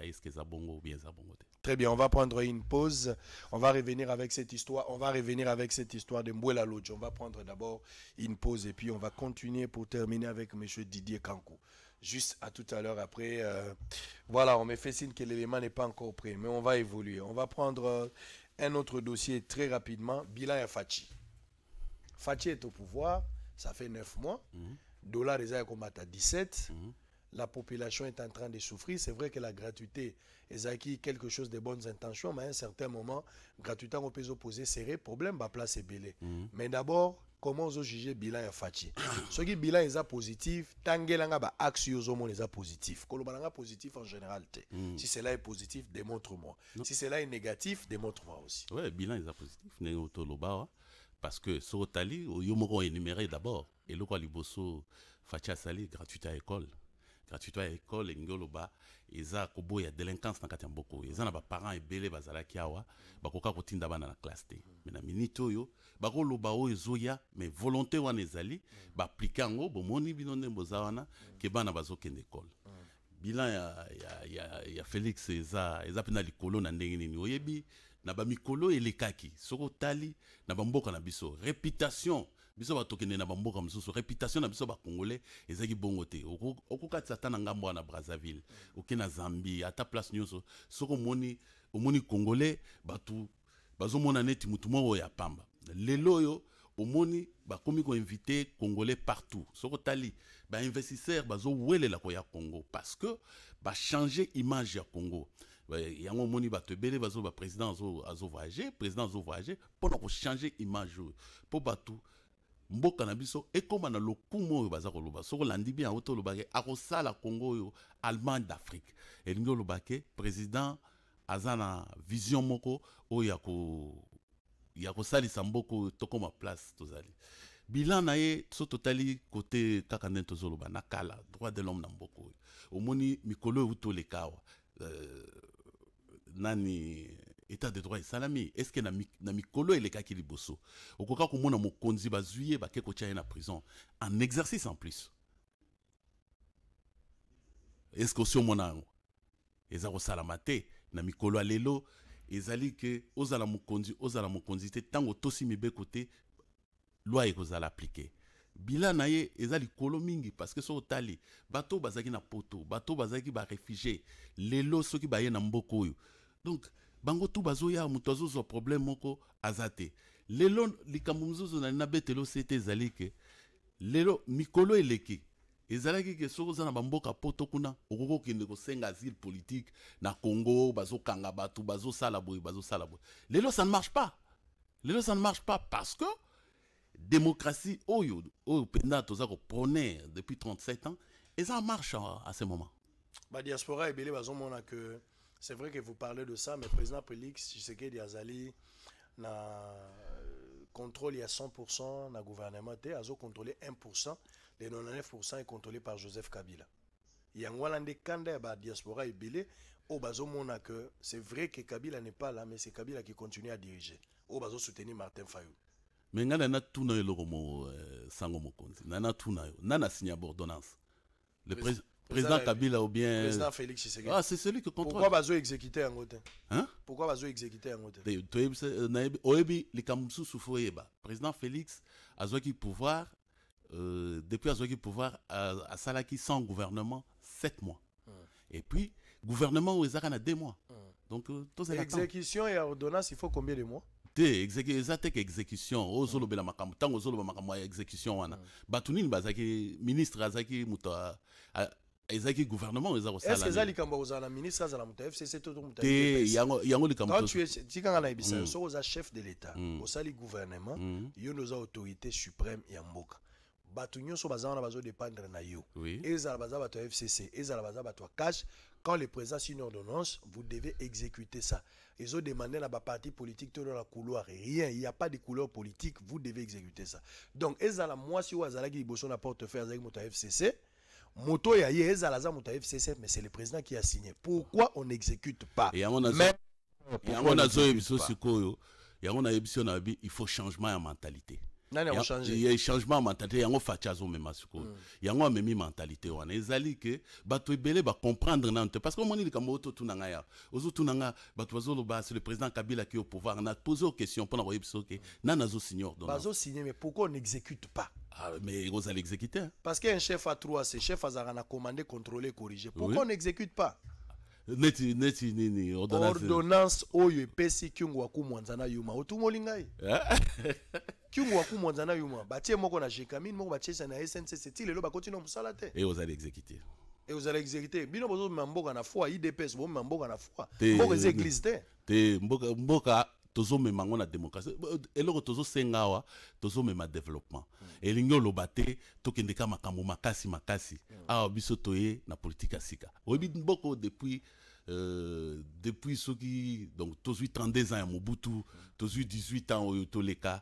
Speaker 2: est-ce que bon ou bien bon.
Speaker 1: Très bien, on va prendre une pause, on va revenir avec cette histoire, on va revenir avec cette histoire de Mbuela Lodge. On va prendre d'abord une pause et puis on va continuer pour terminer avec M. Didier Kankou. Juste à tout à l'heure après, euh, voilà, on me fait signe que l'élément n'est pas encore prêt, mais on va évoluer. On va prendre un autre dossier très rapidement, bilan Fachi. Fatih est au pouvoir, ça fait 9 mois. Mm -hmm. Dollar est à 17. Mhm. La population est en train de souffrir. C'est vrai que la gratuité a acquis quelque chose de bonnes intentions, mais à un certain moment, gratuité, on peut opposer serré, problème, bah, place est mhm. Mais d'abord, comment vous juger bilan et Fatih Ce qui bilan est positif, nga ba action est positif. Kolobalanga positif en général. Mhm. Si cela est positif, démontre-moi. Si cela est négatif, démontre-moi aussi.
Speaker 2: Oui, bilan est positif parce que Tali, au Yomoro énuméré d'abord, et le Liboso, Fatia Sali, gratuit à école. Gratuit à école, Ngoloba, Eza, Kobo, il y a délinquance dans Eza, n'a ba parents et belé, Bazala Kiawa, Bakoka Kotinda bana na classe. Mais na minito yo, bakoloba Lobao et mais volonté wan ezali, Baplikango, Bomoni wana, Bozawana, Kebana Bazo Kendekol. Bilan ya, ya, ya, ya Félix, Eza, Eza Pena Likolo, Nandengini, Oyebi, nabamikolo elekaki sokotali tali na bamboka biso réputation biso bato na bamboka mosusu réputation na biso bacongolais ezalaki bongo te okokatisa ata na ngambo wana brazzaville oke na ata place nyonso sokomoni omoni omoni congolais batu bazomona neti motu moko oyo ya pamba lelo oyo omoni bakomi koinvite congolais partout soki otali bainvestisseur bazowelela koya congo parce que bachange image ya congo bah, yango moni bato bazoba président azovoyage président pour mpona changer image pour mpo bato mboka na biso ekóma na koumo, oyo baza koloba soki l'andi bien yango to olobake la congo allemagne d'afrique Et le olobake président azana vision moko oyo ya ko ya kosalisa mboka ma place tozali bilan na ye so totali kote kaka ndenge tozoloba na droit de l'homme na mboko. omoni mikolo oyo uti euh, nani État de droit est salami esalami estce na, na mikolo ka liboso okoka komona mokonzi bazwi ba ke kotia ye na prison en exercice en plus est-ce que osi omona yango eza kosalama salamate na mikolo alelo lelo ezali ke ozala mokonzi ozala mokonzi te ntango otosi mibeko te loi ekozala aplike bila na ye eza likolo mingi que soki otali bato bazalaki na poto bato bazalaki barefugie lelo soki baye na mboka oyo donc bango tout bazoya moto zo problème moko aza lelo likambo na na nabetela se te ezali ke lelo mikolo eleki ezalaki ke soki na bamboka poto kuna okoki okende kosenga asile politique na congo bazokanga batu bazosala boye bazosala boye lelo ça ne marche pas lelo ça ne marche pas parce que démocratie oyo oyo mpenza toza koprone depuis 37 ans eza marche hein, à ce moment
Speaker 1: badiaspora ebele bazomona que c'est vrai que vous parlez de ça, mais président Félix Tshisekedi Azali na euh, contrôle à 100% na gouvernement un azo contrôler 1% les 99% est contrôlé par Joseph Kabila. Il y a un diaspora badiaspora ebele oyo bazomona que c'est vrai que kabila n'est pas là mais c'est kabila qui continue à diriger baso soutenir martin fayou
Speaker 2: Mais ngai na tout euh, tout le sango Sangomokonzi. a natuna yo le président Président Kabila ou bien. Président euh, Félix Tshisekedi. Ah, c'est celui qui contrôle. Pourquoi bazo
Speaker 1: exécuter en route Hein Pourquoi bazo exécuter en
Speaker 2: euh, naebi, oebi les Kamsu Soufoyeba. Président Félix a qui pouvoir, euh, depuis a qui pouvoir, à Salaki sans gouvernement, 7 mois. Hmm. Et puis, gouvernement au Ezaka, 2 mois. Hmm. Donc, euh, tout ça L'exécution
Speaker 1: et ordonnance, il faut combien de mois
Speaker 2: te eza teke exécution ozolobela oh, makambo ntango ozoloba makambo ya exécution wana hmm. bato nini ministre azalaki muta ezalaki gouvernement eza kosalaete yango, yango likambotikanga
Speaker 1: na yebisa mm. yo soki oza chef de l'état mm. osali gouvernement mm. yo nde oza autorité suprême ya mboka bato nyonso baza wana bazodépendre na yo oui. ezala baza bato ya fcc ezala baza bato ya cash quand le président signe ordonnance vous devez exécuter ça ezodemande na baparti politique to na couloir rien il y a pas de couleur politique vous devez exécuter ça donc ezala mwasi oyo azalaki liboso na portefeuille azalaki moto ya fcc moto ya ye ezala za moto mais c'est le président qui a signé pourquoi on n'exécute pas yango nazoyebisa
Speaker 2: sikoyo yango nayebiso na bi il faut changement ya mentalité ya changement mentalité yango faci azomema sikoyo mm. yango amemi mentalité wana ezali ke bato ebele bacomprendre comprendre te parce que omoni likambo ototuna ngai awa ozotuna nga bato bazoloba c'est le président kabila qui au pouvoir na questions pendant question mpona koyebisa signor mm. nani bazo
Speaker 1: signer mais pourquoi on n'exécute pas
Speaker 2: Ah, mais ozala l'exécuter hein.
Speaker 1: parce qu'un chef a trois ses chef azalaka na commandé contrôlé corrigé pourquoi oui. on n'exécute pas
Speaker 2: neti neti nini ordonnance
Speaker 1: oyo epesi kiungu akumwanza na yuma otumoli ngai
Speaker 2: eh?
Speaker 1: kiungu akumwanza na yuma batie moko na jekamine moko batiesa na sncc ti lelo bakoti mosala te
Speaker 2: e ozali exécuter
Speaker 1: ozala exécuter bino bozomema mboka na foi idps bomema mboka na foi mboka eza église te
Speaker 2: te mboka tozomema yango na démocratie eloko tozosenga tozo développement et oloba lobate tokende ka makambo makasi makasi awa biso na politika sika mboko depuis Euh, depuis soki donc 32 ans ya mobutu tozwi 18 ans au toleka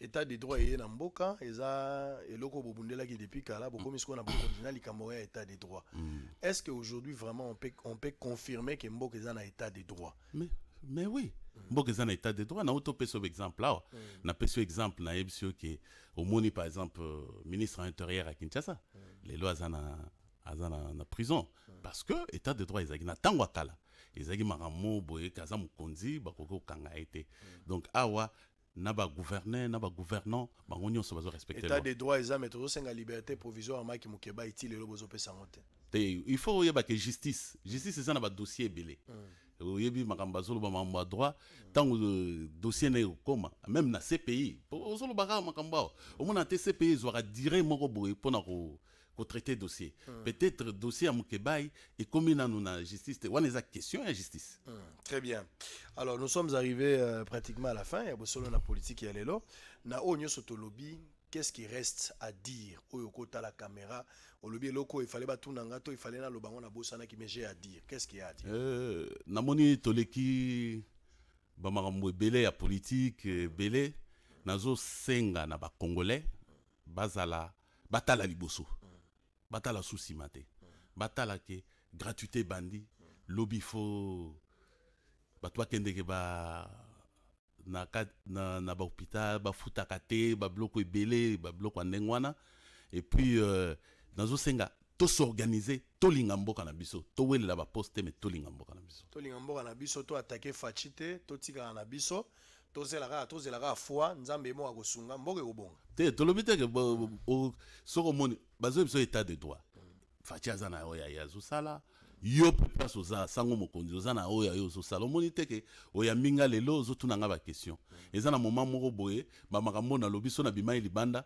Speaker 1: état de droit na mboka eza eloko qui depuis kala bokomi sikoyo na likambo ya état de droit mm. est ce que vraiment on peut, on confirmer que mboka a état de droit
Speaker 2: mais, mais oui mboka eza état de droit na exemple awa mm. na exemple exemple au omoni par exemple euh, ministre intérieur à kinshasa mm. les lelo aza na na, prison parce que état de droit ezalaki na ntango ya ezalaki makambo boye kaza mokonzi bakoki kokanga donc awa naba gouverneur naba gouvernant bango nyonso bazo respecter état des
Speaker 1: droits eza me tozosenga liberté provisoire maki mokeba eti lelo pesa ngote
Speaker 2: te il faut oyeba ke justice justice eza na badossier ebele mm. oyebi makambo bazoloba makambo ya droit ntango euh, dossier na ekokoma même na cpi ozolobaka makambo awa omona te cpi ezwaka dire moko boye pona ko pour traiter dossier hmm. peut-être dossier ya mokebai ekomi nanu na justice te wana eza question de justice hmm.
Speaker 1: très bien alors nous sommes arrivés euh, pratiquement à la fin Il ya bosolo na politique ya là. na oyo nyonso lobby, qu'est-ce qui reste à dire de la caméra Lobby Il fallait olobi tout efale il fallait na naloba ngo nabosanaki qui j'ai à dire qu'est-ce qu'il y a à
Speaker 2: dire euh, Na moni toleki bamakambo ebele ya na zo senga na ba Congolais bazala batala liboso la bata souci maté bata la ke gratuité bandi lobi fo bato ba na, na, na bahôpital kate ba babiloko ebele ba ya et puis puis euh, s'organiser to tout mboka na biso towelela baposte me poster mboka na
Speaker 1: biso l'ingambo mboka na biso facite, tout to tika na biso tozela kaka tozela kaka foi nzambe ye moko akosunga mboka ekobonga
Speaker 2: te tolobi teke soko omoni bazoyi biso état de droit faci aza na oyo aye azosala yo mpe place oza sango mokonzi oza na oyo ayo ozosala omoni teke oyambi nga lelo ozotuna nga bakestion eza na moma moko boye bamakambo nalobi so na bimai libanda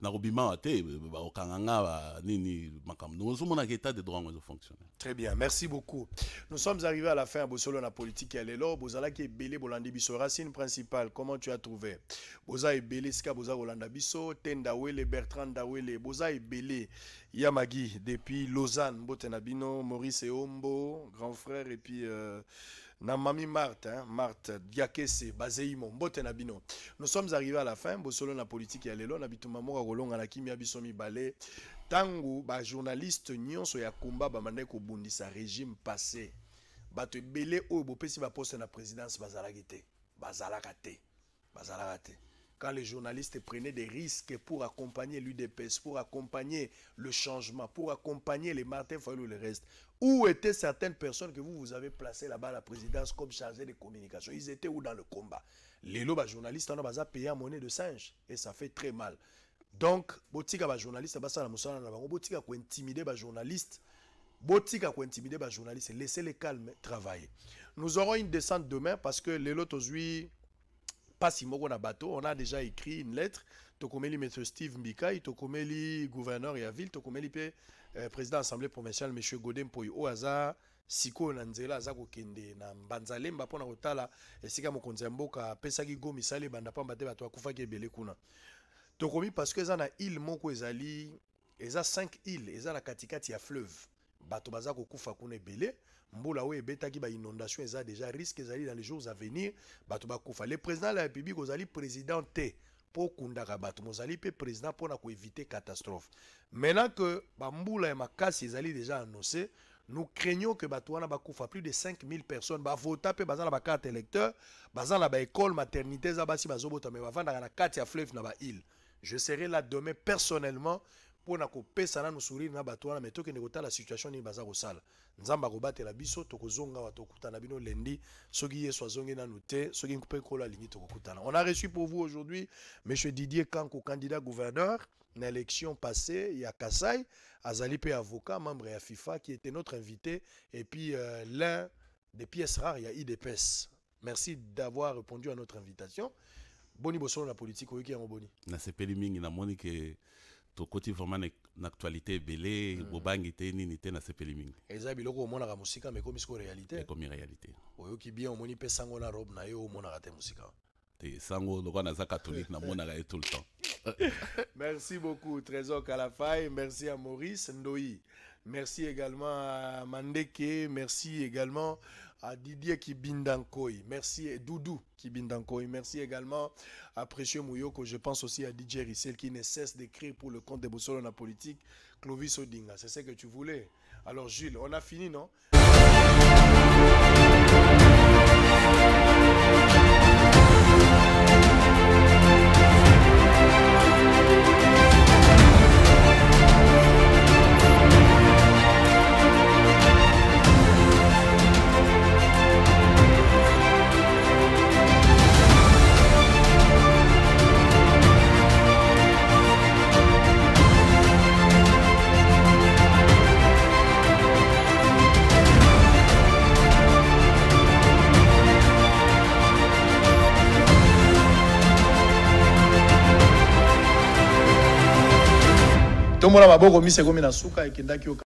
Speaker 2: de
Speaker 1: très bien merci beaucoup nous sommes arrivés à la fin politique na est qui est Belé bolandi Bisso racine principale comment tu as trouvé boza Belé, boza biso bertrand boza et Belé, depuis lausanne mbote bino maurice grand frère et puis euh, na mami Marthe, hein, Marthe Diakese Bazeimo mbote na Nous sommes arrivés à la fin bosolo na politique ya lelo na bitou moko kolonga na kimia bisomi balé. tangu ba journaliste nyonso soya kumba ba mande sa régime passé. Bato O, oyo bopesi ba poste na présidence bazalaki te. Bazalaka Quand les journalistes prenaient des risques pour accompagner l'UDPS, pour accompagner le changement, pour accompagner les Martin Fayou le reste, où étaient certaines personnes que vous vous avez placées là-bas à la présidence comme chargé de communication Ils étaient où dans le combat Les lobes journalistes en ont payé en monnaie de singe et ça fait très mal. Donc, botika ba journaliste basa la musala na botika ko intimider journaliste journaliste laissez les calmes travailler. Nous aurons une descente demain parce que les lotos aujourd'hui pas si na bateau, on a déjà écrit une lettre tokomeli Steve Mbika, tokomeli gouverneur et à ville, tokomeli pe euh, président de l'Assemblée provinciale, M. Godem Poyo, au hasard, Siko Nanzela, Zako Kende, na Mbanzalemba mpona et Sika mokonzi ya mboka apesaki gomi sali ebanda pamba te bato akufaki kuna tokomi parce que Zana na ile moko ezali eza 5 îles, eza katikati a fleuve bato Bazako kokufa kuna ebele mbula oyo ba inondation, eza déjà risque ezali dans les jours à venir bato Kufa. le président de la république ozali président T po kundaka bato mozali pe président mpona koévite catastrophe maintenant que bambula ya makasi ezali déjà annoncé nous craignons que bato wana bakufa plus de 5000 personnes bavota pe bazala ba carte électeur bazala ba école maternité eza basi bazobota me bavandaka na kati ya fleuve na baîle je serai là demain personnellement mpona kopesa nanu sourire na bato wana me tokende kotala situation nini baza kosala nzambe akobatela biso tokozonga wa tokutana bino lendi soki yesu azongi nanu te soki mpe nkolo alingi tokokutana on a reçu pour vous aujourd'hui monsieur didier kanko candidat gouverneur na élection passée ya kasai azali pe avocat membre ya fifa qui était notre invité et puis euh, l'un des pièces rares ya idps merci d'avoir répondu à notre invitation boni bosolo na politique oyoki yango boni
Speaker 2: nasepeli mingi namoni ke tokoti vraiment na actualité ebele mm. bobangi te nini te nasepeli mingi
Speaker 1: eza biloko omonaka mosika ma ekomi siko réalité
Speaker 2: ekomi réalité
Speaker 1: oyoki bien omoni mpe sango na robe na ye omonaka te mosika
Speaker 2: te sango lokola naza catholique namonaka ye tout le temps
Speaker 1: merci beaucoup Trésor Kalafai, merci à Maurice Ndoyi, merci également à Mandeke, merci également à Didier Kibindankoy. Merci et Doudou Kibindankoy. Merci également à Précieux Mouyoko. Je pense aussi à Didier Rissel qui ne cesse d'écrire pour le compte de la Politique, Clovis Odinga. C'est ce que tu voulais. Alors Jules, on a fini, non tombola maboko miso ekomi na suka ekendaki